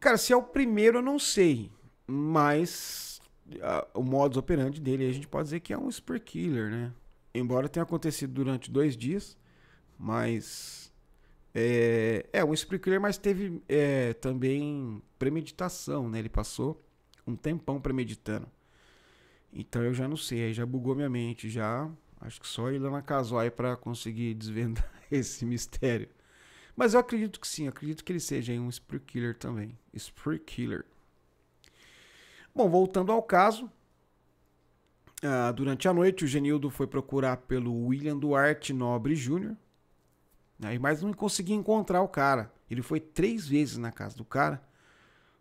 Cara, se é o primeiro, eu não sei. Mas a, o modus operandi dele, a gente pode dizer que é um super killer, né? Embora tenha acontecido durante dois dias, mas é, é um super killer, mas teve é, também premeditação, né? Ele passou um tempão premeditando. Então eu já não sei, aí já bugou minha mente, já acho que só ir lá na Casói para conseguir desvendar esse mistério. Mas eu acredito que sim, acredito que ele seja um spree killer também. Spree killer. Bom, voltando ao caso, ah, durante a noite o Genildo foi procurar pelo William Duarte Nobre Jr., né, mas não conseguia encontrar o cara. Ele foi três vezes na casa do cara,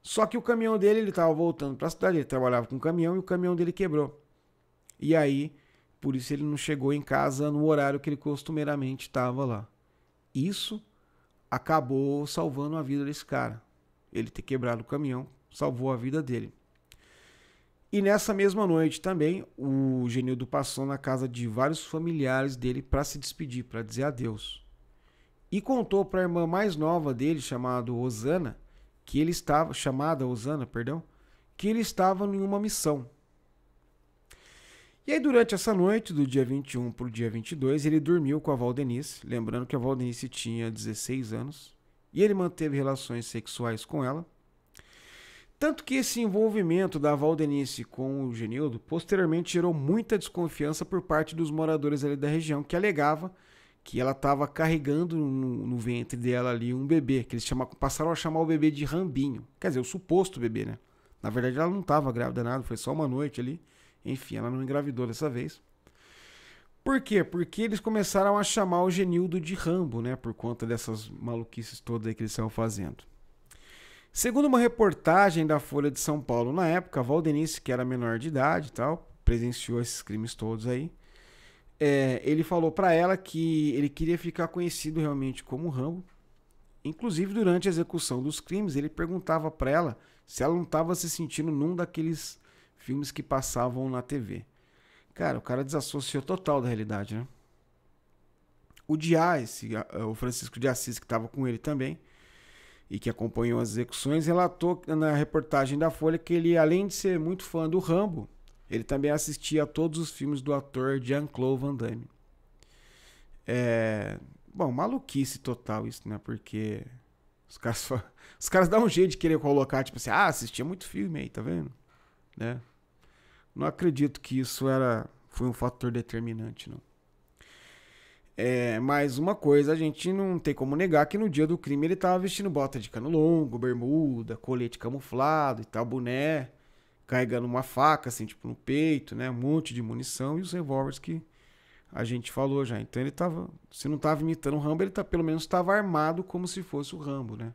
só que o caminhão dele, ele estava voltando para a cidade, ele trabalhava com o caminhão e o caminhão dele quebrou. E aí, por isso ele não chegou em casa no horário que ele costumeiramente estava lá. Isso acabou salvando a vida desse cara. Ele ter quebrado o caminhão salvou a vida dele. E nessa mesma noite também, o Genildo passou na casa de vários familiares dele para se despedir, para dizer adeus. E contou para a irmã mais nova dele, chamada Osana, que ele estava chamada Osana, perdão, que ele estava em uma missão. E aí durante essa noite, do dia 21 para o dia 22, ele dormiu com a Valdenice, lembrando que a Valdenice tinha 16 anos, e ele manteve relações sexuais com ela tanto que esse envolvimento da Valdenice com o Genildo posteriormente gerou muita desconfiança por parte dos moradores ali da região, que alegava que ela estava carregando no, no, ventre dela ali um bebê, que eles chama, passaram a chamar o bebê de Rambinho. Quer dizer, o suposto bebê, né? Na verdade, ela não estava grávida nada, foi só uma noite ali. Enfim, ela não engravidou dessa vez. Por quê? Porque eles começaram a chamar o Genildo de Rambo, né? Por conta dessas maluquices todas aí que eles estavam fazendo. Segundo uma reportagem da Folha de São Paulo, na época, Valdenice, que era menor de idade e tal, presenciou esses crimes todos aí. É, ele falou para ela que ele queria ficar conhecido realmente como Rambo. Inclusive, durante a execução dos crimes, ele perguntava para ela se ela não estava se sentindo num daqueles filmes que passavam na TV. Cara, o cara desassociou total da realidade, né? O Diá, esse, o Francisco de Assis, que estava com ele também, e que acompanhou as execuções, relatou na reportagem da Folha que ele, além de ser muito fã do Rambo, ele também assistia a todos os filmes do ator Jean-Claude Van Damme. É... Bom, maluquice total isso, né? Porque os caras, só... os caras dão um jeito de querer colocar, tipo assim, ah, assistia muito filme aí, tá vendo? Né? Não acredito que isso era foi um fator determinante, não. É, mas uma coisa a gente não tem como negar que no dia do crime ele estava vestindo bota de cano longo, bermuda, colete camuflado e tal, boné, carregando uma faca assim, tipo no peito, né? Um monte de munição e os revólveres que a gente falou já. Então ele estava, se não estava imitando o Rambo, ele tá, pelo menos estava armado como se fosse o Rambo, né?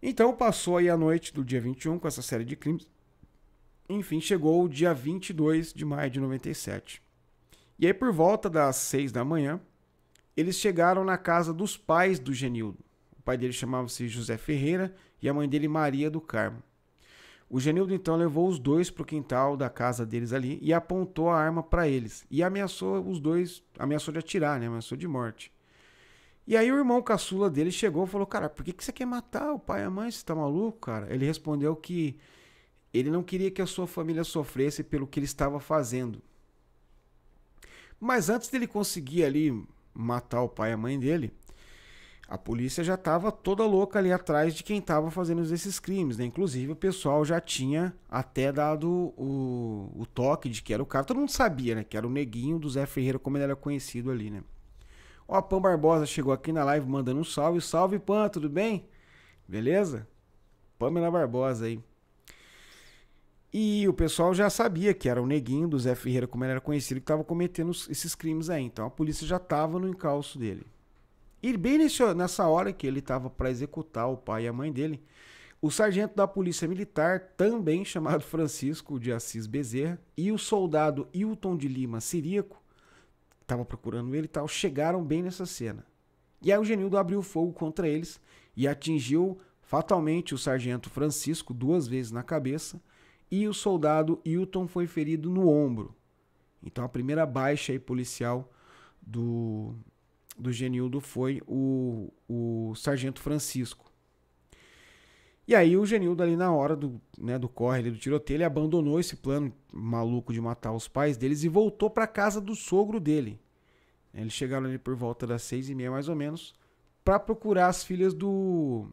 Então passou aí a noite do dia 21 com essa série de crimes. Enfim, chegou o dia 22 de maio de 97. E aí, por volta das seis da manhã, eles chegaram na casa dos pais do Genildo. O pai dele chamava-se José Ferreira e a mãe dele Maria do Carmo. O Genildo então levou os dois para o quintal da casa deles ali e apontou a arma para eles e ameaçou os dois, ameaçou de atirar, né? ameaçou de morte. E aí o irmão caçula dele chegou e falou: Cara, por que, que você quer matar o pai e a mãe? Você está maluco, cara? Ele respondeu que ele não queria que a sua família sofresse pelo que ele estava fazendo. Mas antes dele conseguir ali matar o pai e a mãe dele, a polícia já estava toda louca ali atrás de quem estava fazendo esses crimes, né? Inclusive o pessoal já tinha até dado o, o, toque de que era o cara. Todo mundo sabia, né? Que era o neguinho do Zé Ferreira, como ele era conhecido ali, né? Ó, a Pan Barbosa chegou aqui na live mandando um salve. Salve, Pan, tudo bem? Beleza? Pamela Barbosa aí. E o pessoal já sabia que era o neguinho do Zé Ferreira, como ele era conhecido, que estava cometendo esses crimes aí. Então a polícia já estava no encalço dele. E bem nesse, nessa hora que ele estava para executar o pai e a mãe dele, o sargento da Polícia Militar, também chamado Francisco de Assis Bezerra, e o soldado Hilton de Lima Siríaco, que estava procurando ele e tal, chegaram bem nessa cena. E aí o Genildo abriu fogo contra eles e atingiu fatalmente o sargento Francisco duas vezes na cabeça e o soldado Hilton foi ferido no ombro. Então a primeira baixa aí policial do, do Genildo foi o, o sargento Francisco. E aí o Genildo ali na hora do, né, do corre ali, do tiroteio, ele abandonou esse plano maluco de matar os pais deles e voltou para casa do sogro dele. Eles chegaram ali por volta das seis e meia mais ou menos para procurar as filhas do,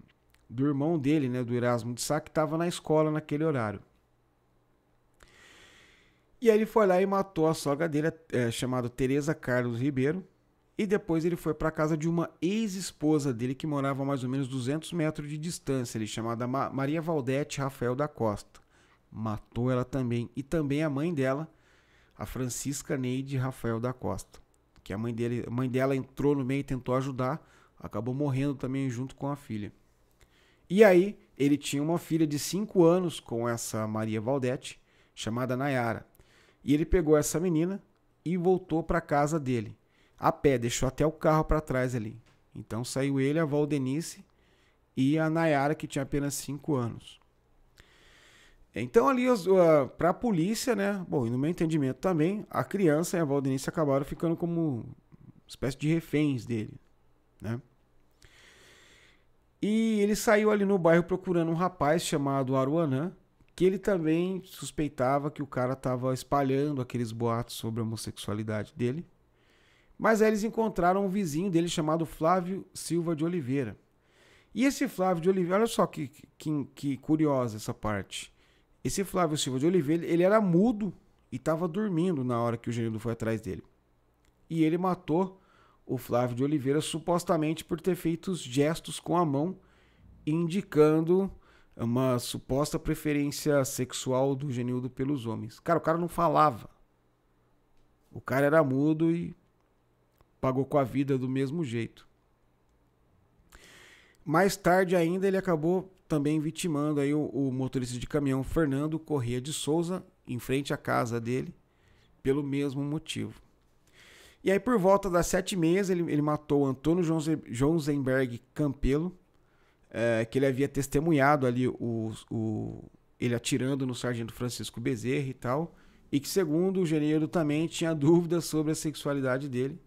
do irmão dele, né, do Erasmo de Sá, que estava na escola naquele horário. E aí ele foi lá e matou a sogra dele, é, é chamada Teresa Carlos Ribeiro. E depois ele foi para a casa de uma ex-esposa dele que morava a mais ou menos 200 metros de distância, ali, chamada Ma Maria Valdete Rafael da Costa. Matou ela também. E também a mãe dela, a Francisca Neide Rafael da Costa. Que a mãe, dele, a mãe dela entrou no meio e tentou ajudar, acabou morrendo também junto com a filha. E aí, ele tinha uma filha de 5 anos com essa Maria Valdete, chamada Nayara. E ele pegou essa menina e voltou para casa dele. A pé, deixou até o carro para trás ali. Então saiu ele, a Valdenice e a Nayara, que tinha apenas 5 anos. Então ali para a polícia, né? Bom, e no meu entendimento também, a criança e a Valdenice acabaram ficando como espécie de reféns dele, né? E ele saiu ali no bairro procurando um rapaz chamado Aruanã, que ele também suspeitava que o cara estava espalhando aqueles boatos sobre a homossexualidade dele. Mas aí eles encontraram um vizinho dele chamado Flávio Silva de Oliveira. E esse Flávio de Oliveira, olha só que, que, que curiosa essa parte. Esse Flávio Silva de Oliveira, ele era mudo e estava dormindo na hora que o Gerildo foi atrás dele. E ele matou o Flávio de Oliveira supostamente por ter feito gestos com a mão indicando é uma suposta preferência sexual do Genildo pelos homens. Cara, o cara não falava. O cara era mudo e pagou com a vida do mesmo jeito. Mais tarde ainda ele acabou também vitimando aí o, o motorista de caminhão Fernando Corrêa de Souza em frente à casa dele pelo mesmo motivo. E aí por volta das sete e meia ele, ele matou Antônio Jonsenberg Campelo, é, que ele havia testemunhado ali o, o, ele atirando no sargento Francisco Bezerra e tal, e que segundo o Geneiro também tinha dúvidas sobre a sexualidade dele,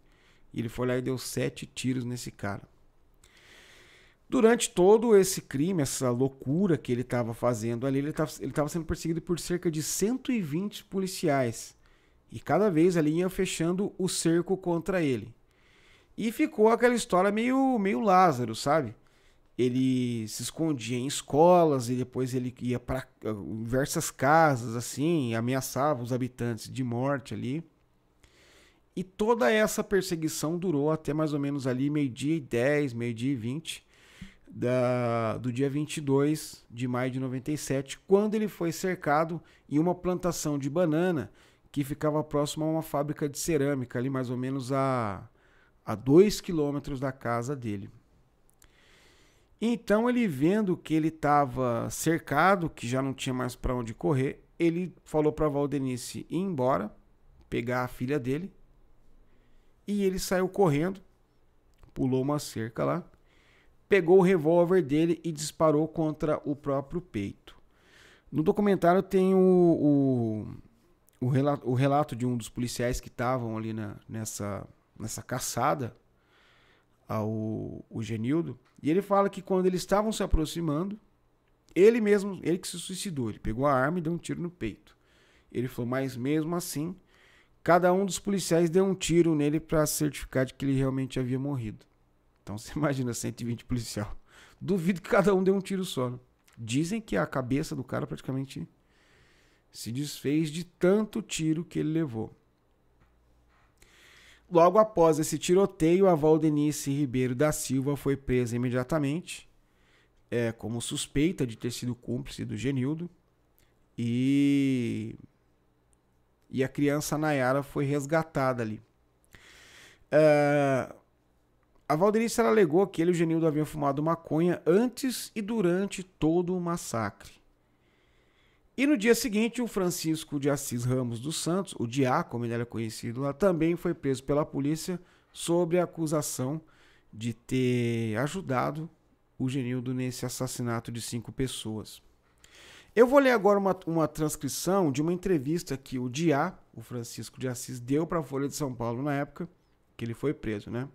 e ele foi lá e deu sete tiros nesse cara. Durante todo esse crime, essa loucura que ele estava fazendo ali, ele estava sendo perseguido por cerca de 120 policiais. E cada vez ali ia fechando o cerco contra ele. E ficou aquela história meio, meio Lázaro, sabe? ele se escondia em escolas e depois ele ia para diversas casas assim, ameaçava os habitantes de morte ali. E toda essa perseguição durou até mais ou menos ali meio-dia e 10, meio-dia e 20 da, do dia 22 de maio de 97, quando ele foi cercado em uma plantação de banana que ficava próximo a uma fábrica de cerâmica, ali mais ou menos a, a 2 quilômetros da casa dele. Então ele vendo que ele estava cercado, que já não tinha mais para onde correr, ele falou para Valdenice ir embora, pegar a filha dele. E ele saiu correndo, pulou uma cerca lá, pegou o revólver dele e disparou contra o próprio peito. No documentário tem o, o, o, relato, o relato, de um dos policiais que estavam ali na, nessa, nessa caçada ao o Genildo e ele fala que quando eles estavam se aproximando, ele mesmo, ele que se suicidou, ele pegou a arma e deu um tiro no peito. Ele falou, mas mesmo assim, cada um dos policiais deu um tiro nele para certificar de que ele realmente havia morrido. Então você imagina 120 policial. Duvido que cada um deu um tiro só. Né? Dizem que a cabeça do cara praticamente se desfez de tanto tiro que ele levou. Logo após esse tiroteio, a Valdenice Ribeiro da Silva foi presa imediatamente, é, como suspeita de ter sido cúmplice do Genildo, e, e a criança Nayara foi resgatada ali. É, a Valdenice alegou que ele e o Genildo haviam fumado maconha antes e durante todo o massacre. E no dia seguinte, o Francisco de Assis Ramos dos Santos, o Diá, como ele era conhecido lá, também foi preso pela polícia sobre a acusação de ter ajudado o Genildo nesse assassinato de cinco pessoas. Eu vou ler agora uma, uma transcrição de uma entrevista que o Diá, o Francisco de Assis, deu para a Folha de São Paulo na época que ele foi preso, né?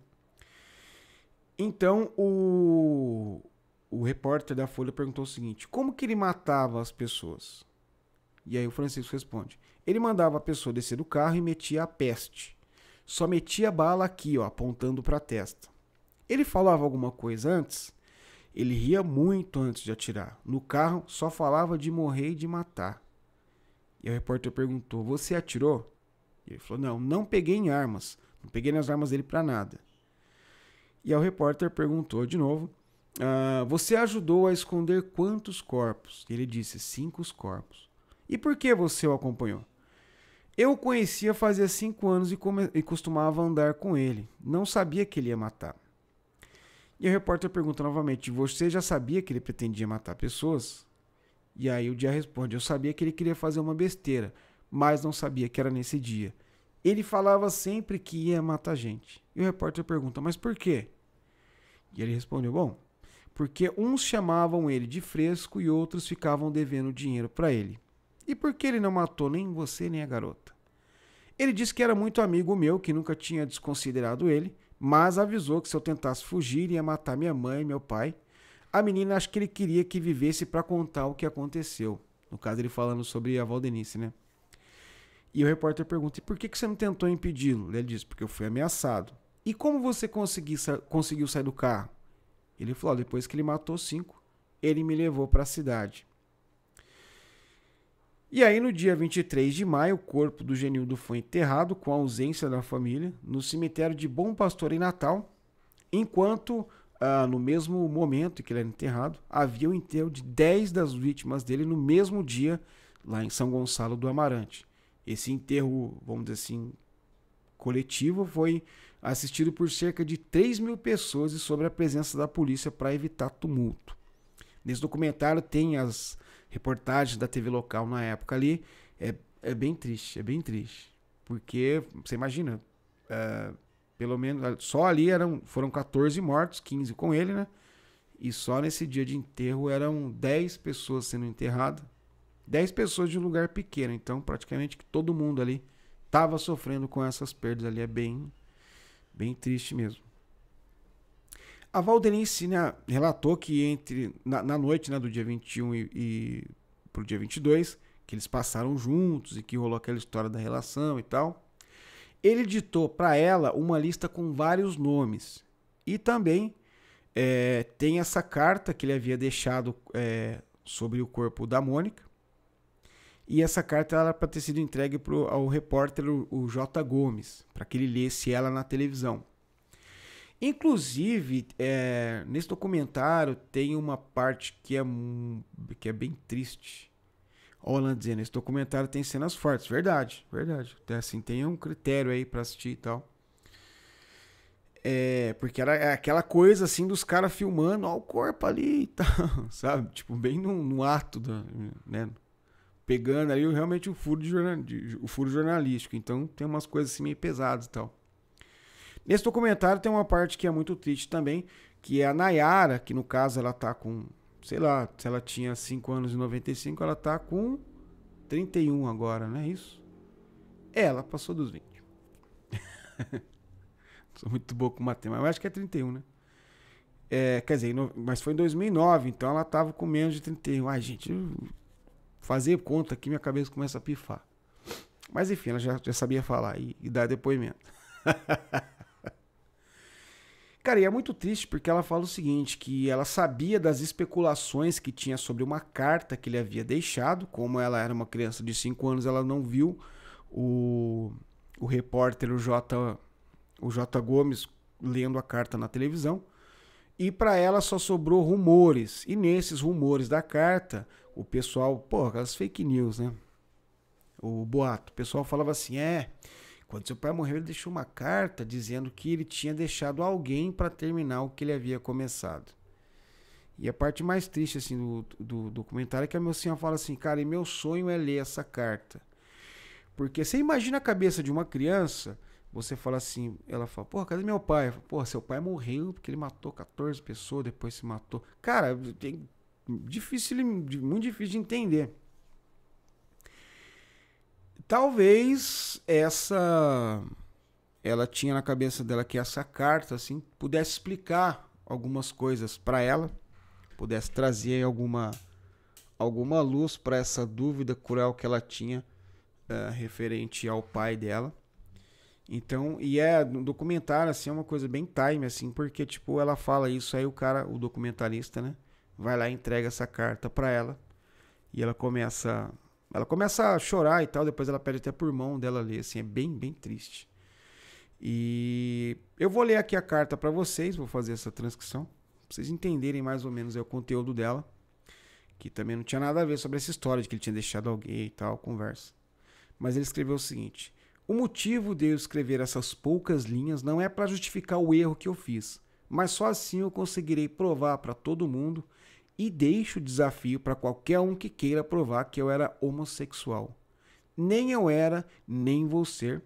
Então, o, o repórter da Folha perguntou o seguinte: como que ele matava as pessoas? E aí o Francisco responde: ele mandava a pessoa descer do carro e metia a peste. Só metia a bala aqui, ó, apontando para a testa. Ele falava alguma coisa antes? Ele ria muito antes de atirar. No carro, só falava de morrer e de matar. E o repórter perguntou: Você atirou? E ele falou: Não, não peguei em armas. Não peguei nas armas dele para nada. E o repórter perguntou de novo: ah, Você ajudou a esconder quantos corpos? E ele disse: Cinco corpos. E por que você o acompanhou? Eu o conhecia fazia cinco anos e, come... e costumava andar com ele. Não sabia que ele ia matar. E o repórter pergunta novamente: Você já sabia que ele pretendia matar pessoas? E aí o dia responde: Eu sabia que ele queria fazer uma besteira, mas não sabia que era nesse dia. Ele falava sempre que ia matar gente. E o repórter pergunta: Mas por quê? E ele respondeu: Bom, porque uns chamavam ele de fresco e outros ficavam devendo dinheiro para ele. E por que ele não matou nem você nem a garota? Ele disse que era muito amigo meu, que nunca tinha desconsiderado ele, mas avisou que se eu tentasse fugir ia matar minha mãe e meu pai. A menina acho que ele queria que vivesse para contar o que aconteceu. No caso, ele falando sobre a Valdenice, né? E o repórter pergunta: e por que, que você não tentou impedi-lo? Ele diz: porque eu fui ameaçado. E como você conseguiu sair do carro? Ele falou: depois que ele matou cinco, ele me levou para a cidade. E aí, no dia 23 de maio, o corpo do Genildo foi enterrado com a ausência da família no cemitério de Bom Pastor em Natal, enquanto, ah, no mesmo momento que ele era enterrado, havia o enterro de 10 das vítimas dele no mesmo dia, lá em São Gonçalo do Amarante. Esse enterro, vamos dizer assim, coletivo foi assistido por cerca de 3 mil pessoas e sobre a presença da polícia para evitar tumulto. Nesse documentário tem as reportagens da TV local na época ali, é, é bem triste, é bem triste. Porque, você imagina, uh, pelo menos, só ali eram, foram 14 mortos, 15 com ele, né? E só nesse dia de enterro eram 10 pessoas sendo enterradas. 10 pessoas de um lugar pequeno, então praticamente que todo mundo ali estava sofrendo com essas perdas ali, é bem bem triste mesmo. A Valdenice né, relatou que entre na, na, noite né, do dia 21 e, e para o dia 22, que eles passaram juntos e que rolou aquela história da relação e tal, ele ditou para ela uma lista com vários nomes. E também é, tem essa carta que ele havia deixado é, sobre o corpo da Mônica. E essa carta era para ter sido entregue pro, ao repórter o, o J. Gomes, para que ele lesse ela na televisão. Inclusive, é, nesse documentário tem uma parte que é, que é bem triste. Olha dizendo, esse documentário tem cenas fortes, verdade, verdade. Até assim, tem um critério aí para assistir e tal. É, porque era é aquela coisa assim dos caras filmando, ó, o corpo ali e tal, sabe? Tipo, bem no, no ato, da, né? Pegando ali realmente o furo, de jornal, de, o furo jornalístico. Então tem umas coisas assim meio pesadas e tal. Nesse documentário tem uma parte que é muito triste também, que é a Nayara, que no caso ela tá com, sei lá, se ela tinha 5 anos em 95, ela tá com 31 agora, não é isso? Ela passou dos 20. Sou muito bom com matemática, mas acho que é 31, né? É, quer dizer, mas foi em 2009, então ela tava com menos de 31. Ai, gente, fazer conta aqui, minha cabeça começa a pifar. Mas enfim, ela já, já sabia falar e, e dar depoimento. Cara, e é muito triste porque ela fala o seguinte, que ela sabia das especulações que tinha sobre uma carta que ele havia deixado, como ela era uma criança de 5 anos, ela não viu o, o repórter, o J, o J Gomes, lendo a carta na televisão. E para ela só sobrou rumores. E nesses rumores da carta, o pessoal, porra, aquelas fake news, né? O boato, o pessoal falava assim: "É, quando seu pai morreu, ele deixou uma carta dizendo que ele tinha deixado alguém para terminar o que ele havia começado. E a parte mais triste assim do, do documentário é que a mocinha fala assim, cara, e meu sonho é ler essa carta. Porque você imagina a cabeça de uma criança, você fala assim, ela fala, porra, cadê meu pai? porra, seu pai morreu porque ele matou 14 pessoas, depois se matou. Cara, é difícil, muito difícil de entender. Talvez essa. Ela tinha na cabeça dela que essa carta, assim, pudesse explicar algumas coisas para ela, pudesse trazer alguma, alguma luz para essa dúvida cruel que ela tinha uh, referente ao pai dela. Então, e é no um documentário, assim, é uma coisa bem time, assim, porque, tipo, ela fala isso, aí o cara, o documentarista, né, vai lá e entrega essa carta pra ela, e ela começa ela começa a chorar e tal, depois ela pede até por mão dela ler, assim, é bem, bem triste. E eu vou ler aqui a carta para vocês, vou fazer essa transcrição, pra vocês entenderem mais ou menos o conteúdo dela, que também não tinha nada a ver sobre essa história de que ele tinha deixado alguém e tal, conversa. Mas ele escreveu o seguinte: O motivo de eu escrever essas poucas linhas não é para justificar o erro que eu fiz, mas só assim eu conseguirei provar para todo mundo e deixo o desafio para qualquer um que queira provar que eu era homossexual. Nem eu era, nem vou ser.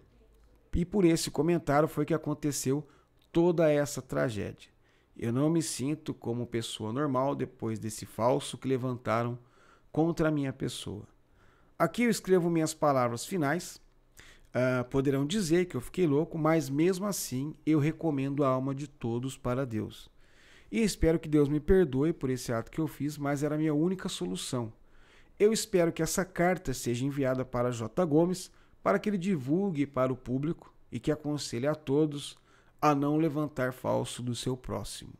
E por esse comentário foi que aconteceu toda essa tragédia. Eu não me sinto como pessoa normal depois desse falso que levantaram contra a minha pessoa. Aqui eu escrevo minhas palavras finais. Uh, poderão dizer que eu fiquei louco, mas mesmo assim eu recomendo a alma de todos para Deus. E espero que Deus me perdoe por esse ato que eu fiz, mas era a minha única solução. Eu espero que essa carta seja enviada para J. Gomes para que ele divulgue para o público e que aconselhe a todos a não levantar falso do seu próximo.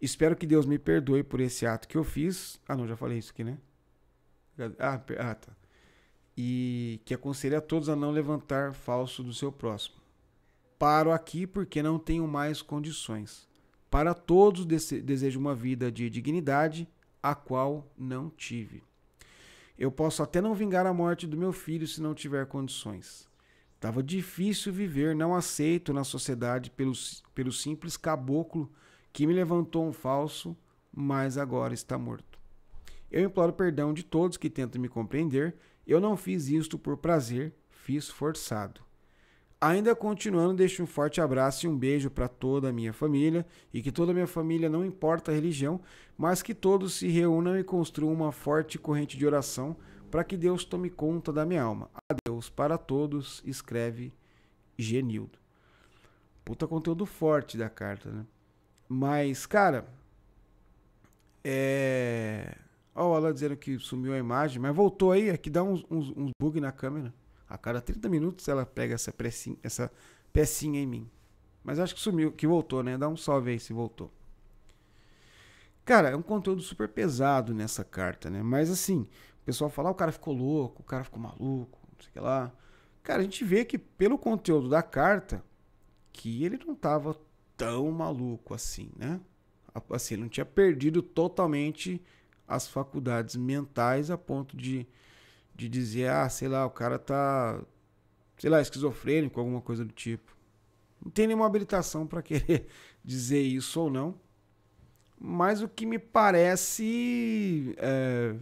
Espero que Deus me perdoe por esse ato que eu fiz. Ah, não, já falei isso aqui, né? Ah, ah tá. E que aconselhe a todos a não levantar falso do seu próximo. Paro aqui porque não tenho mais condições. Para todos desejo uma vida de dignidade, a qual não tive. Eu posso até não vingar a morte do meu filho se não tiver condições. Tava difícil viver, não aceito na sociedade pelo, pelo simples caboclo que me levantou um falso, mas agora está morto. Eu imploro perdão de todos que tentam me compreender. Eu não fiz isto por prazer, fiz forçado. Ainda continuando, deixo um forte abraço e um beijo para toda a minha família e que toda a minha família, não importa a religião, mas que todos se reúnam e construam uma forte corrente de oração para que Deus tome conta da minha alma. Adeus para todos, escreve Genildo. Puta conteúdo forte da carta, né? Mas, cara, é. Ó, oh, ela dizendo que sumiu a imagem, mas voltou aí, aqui é que dá uns, uns, uns bug na câmera. A cada 30 minutos ela pega essa, pecinha, essa pecinha em mim. Mas acho que sumiu, que voltou, né? Dá um salve aí se voltou. Cara, é um conteúdo super pesado nessa carta, né? Mas assim, o pessoal fala, ah, o cara ficou louco, o cara ficou maluco, não sei o que lá. Cara, a gente vê que pelo conteúdo da carta, que ele não tava tão maluco assim, né? Assim, ele não tinha perdido totalmente as faculdades mentais a ponto de de dizer, ah, sei lá, o cara tá, sei lá, esquizofrênico, alguma coisa do tipo. Não tem nenhuma habilitação para querer dizer isso ou não. Mas o que me parece é,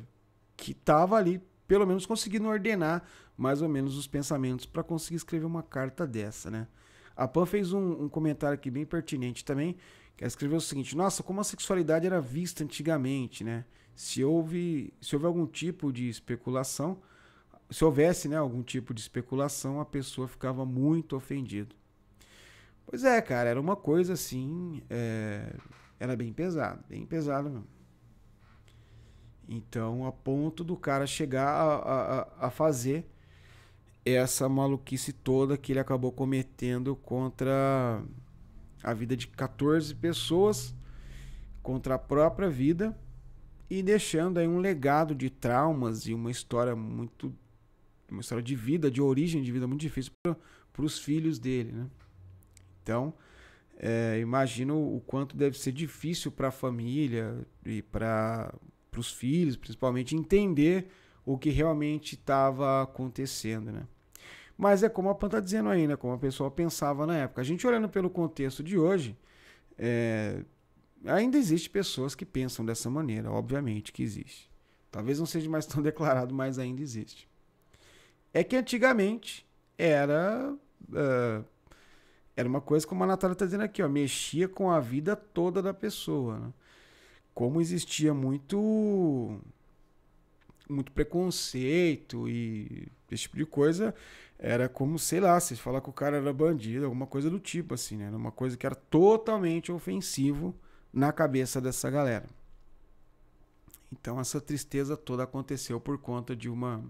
que tava ali, pelo menos conseguindo ordenar mais ou menos os pensamentos para conseguir escrever uma carta dessa, né? A Pan fez um, um comentário aqui bem pertinente também, que ela escreveu o seguinte: Nossa, como a sexualidade era vista antigamente, né? se houve, se houve algum tipo de especulação, se houvesse né, algum tipo de especulação, a pessoa ficava muito ofendida. Pois é, cara, era uma coisa assim, é, era bem pesado, bem pesado mesmo. Então, a ponto do cara chegar a, a, a fazer essa maluquice toda que ele acabou cometendo contra a vida de 14 pessoas, contra a própria vida e deixando aí um legado de traumas e uma história muito uma história de vida, de origem de vida muito difícil para os filhos dele, né? Então, é, imagino o quanto deve ser difícil para a família e para os filhos, principalmente entender o que realmente estava acontecendo, né? Mas é como a Pan está dizendo aí, né? Como a pessoa pensava na época. A gente olhando pelo contexto de hoje, é, Ainda existe pessoas que pensam dessa maneira, obviamente que existe. Talvez não seja mais tão declarado, mas ainda existe. É que antigamente era uh, era uma coisa como a Natália está dizendo aqui, ó, mexia com a vida toda da pessoa. Né? Como existia muito muito preconceito e esse tipo de coisa, era como, sei lá, se falar que o cara era bandido, alguma coisa do tipo, assim, né? Era uma coisa que era totalmente ofensivo na cabeça dessa galera. Então essa tristeza toda aconteceu por conta de uma.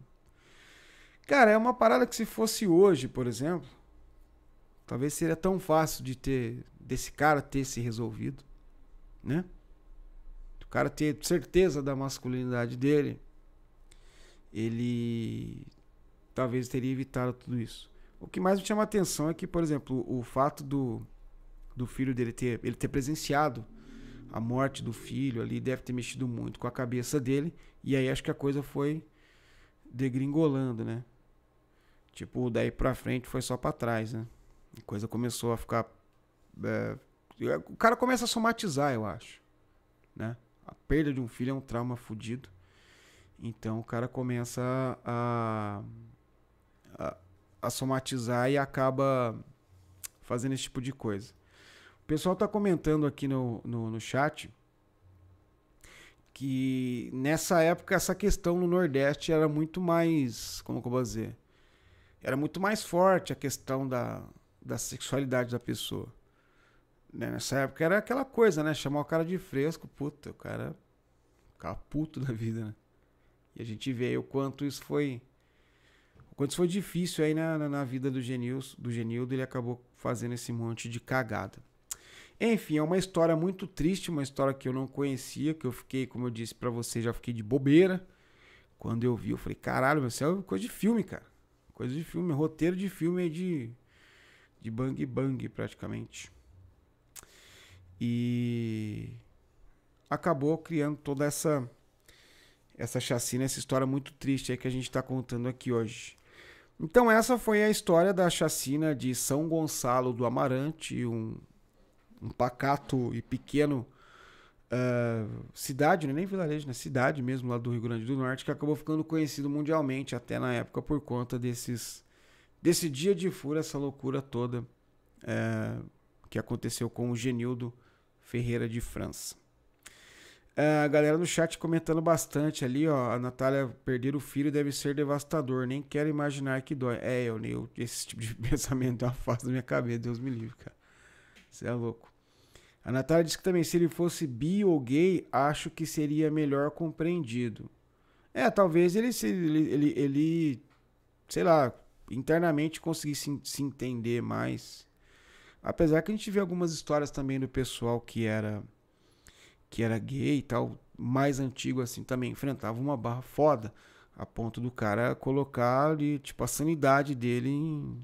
Cara, é uma parada que se fosse hoje, por exemplo, talvez seria tão fácil de ter desse cara ter se resolvido, né? O cara ter certeza da masculinidade dele, ele talvez teria evitado tudo isso. O que mais me chama atenção é que, por exemplo, o fato do, do filho dele ter ele ter presenciado a morte do filho ali deve ter mexido muito com a cabeça dele. E aí acho que a coisa foi degringolando, né? Tipo, daí pra frente foi só pra trás, né? A coisa começou a ficar. É, o cara começa a somatizar, eu acho. Né? A perda de um filho é um trauma fudido. Então o cara começa a, a, a somatizar e acaba fazendo esse tipo de coisa. O pessoal está comentando aqui no, no, no chat que nessa época essa questão no Nordeste era muito mais. Como que eu vou dizer? Era muito mais forte a questão da, da sexualidade da pessoa. Né? Nessa época era aquela coisa, né? Chamar o cara de fresco, puta, o cara ficava puto da vida, né? E a gente vê aí o quanto isso foi. O quanto isso foi difícil aí na, na, na vida do Genildo, do Genildo, ele acabou fazendo esse monte de cagada. Enfim, é uma história muito triste, uma história que eu não conhecia, que eu fiquei, como eu disse para você, já fiquei de bobeira. Quando eu vi, eu falei, caralho, meu céu, coisa de filme, cara. Coisa de filme, roteiro de filme de, de bang bang, praticamente. E acabou criando toda essa essa chacina, essa história muito triste aí que a gente está contando aqui hoje. Então essa foi a história da chacina de São Gonçalo do Amarante, um, um pacato e pequeno uh, cidade, né? nem vilarejo, né? cidade mesmo lá do Rio Grande do Norte, que acabou ficando conhecido mundialmente até na época por conta desses desse dia de fura, essa loucura toda uh, que aconteceu com o Genildo Ferreira de França. Ah, a galera no chat comentando bastante ali, ó. A Natália perder o filho deve ser devastador. Nem quero imaginar que dói. É, eu, eu esse tipo de pensamento é uma fase da minha cabeça. Deus me livre, cara. Você é louco. A Natália disse que também, se ele fosse bi ou gay, acho que seria melhor compreendido. É, talvez ele, se, ele, ele, ele sei lá, internamente conseguisse se entender mais. Apesar que a gente vê algumas histórias também do pessoal que era que era gay e tal, mais antigo assim, também enfrentava uma barra foda, a ponto do cara colocar ali, tipo, a sanidade dele em,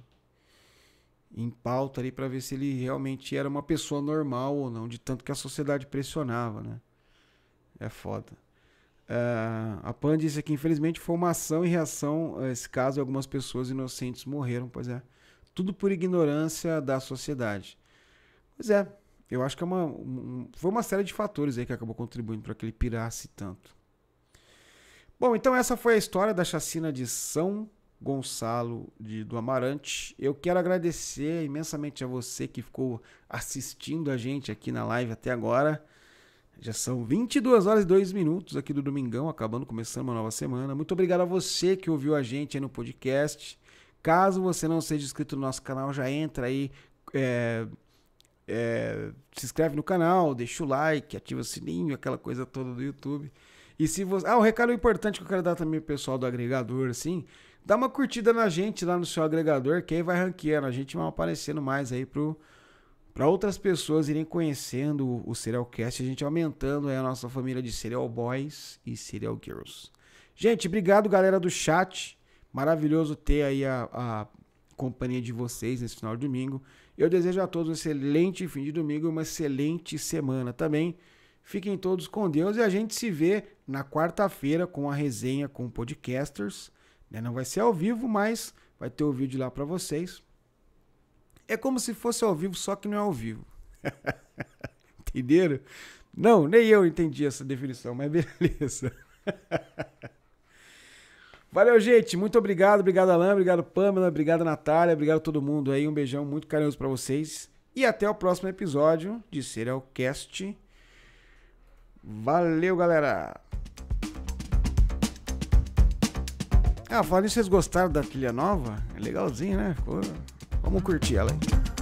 em pauta ali para ver se ele realmente era uma pessoa normal ou não, de tanto que a sociedade pressionava, né? É foda. Uh, a PAN disse aqui, infelizmente, foi uma ação e reação a esse caso e algumas pessoas inocentes morreram, pois é. Tudo por ignorância da sociedade. Pois é, eu acho que é uma, um, foi uma série de fatores aí que acabou contribuindo para que ele pirasse tanto. Bom, então essa foi a história da chacina de São Gonçalo de, do Amarante. Eu quero agradecer imensamente a você que ficou assistindo a gente aqui na live até agora. Já são 22 horas e 2 minutos aqui do Domingão, acabando, começando uma nova semana. Muito obrigado a você que ouviu a gente aí no podcast. Caso você não seja inscrito no nosso canal, já entra aí, é, é, se inscreve no canal, deixa o like, ativa o sininho, aquela coisa toda do YouTube. E se você... Ah, um recado importante que eu quero dar também pro pessoal do agregador, assim... Dá uma curtida na gente lá no seu agregador, que aí vai ranqueando. A gente vai aparecendo mais aí pro, para outras pessoas irem conhecendo o Serialcast, a gente aumentando a nossa família de Serial Boys e Serial Girls. Gente, obrigado galera do chat, maravilhoso ter aí a, a companhia de vocês nesse final de domingo. Eu desejo a todos um excelente fim de domingo e uma excelente semana também. Fiquem todos com Deus e a gente se vê na quarta-feira com a resenha com podcasters né? Não vai ser ao vivo, mas vai ter o vídeo lá para vocês. É como se fosse ao vivo, só que não é ao vivo. Entenderam? Não, nem eu entendi essa definição, mas beleza. Valeu, gente. Muito obrigado. Obrigado, Alain. Obrigado, Pamela. Obrigado, Natália. Obrigado todo mundo aí. Um beijão muito carinhoso para vocês. E até o próximo episódio de Serialcast. Valeu, galera! Ah, falando vocês gostaram da trilha nova? É legalzinho, né? Ficou... Vamos curtir ela aí.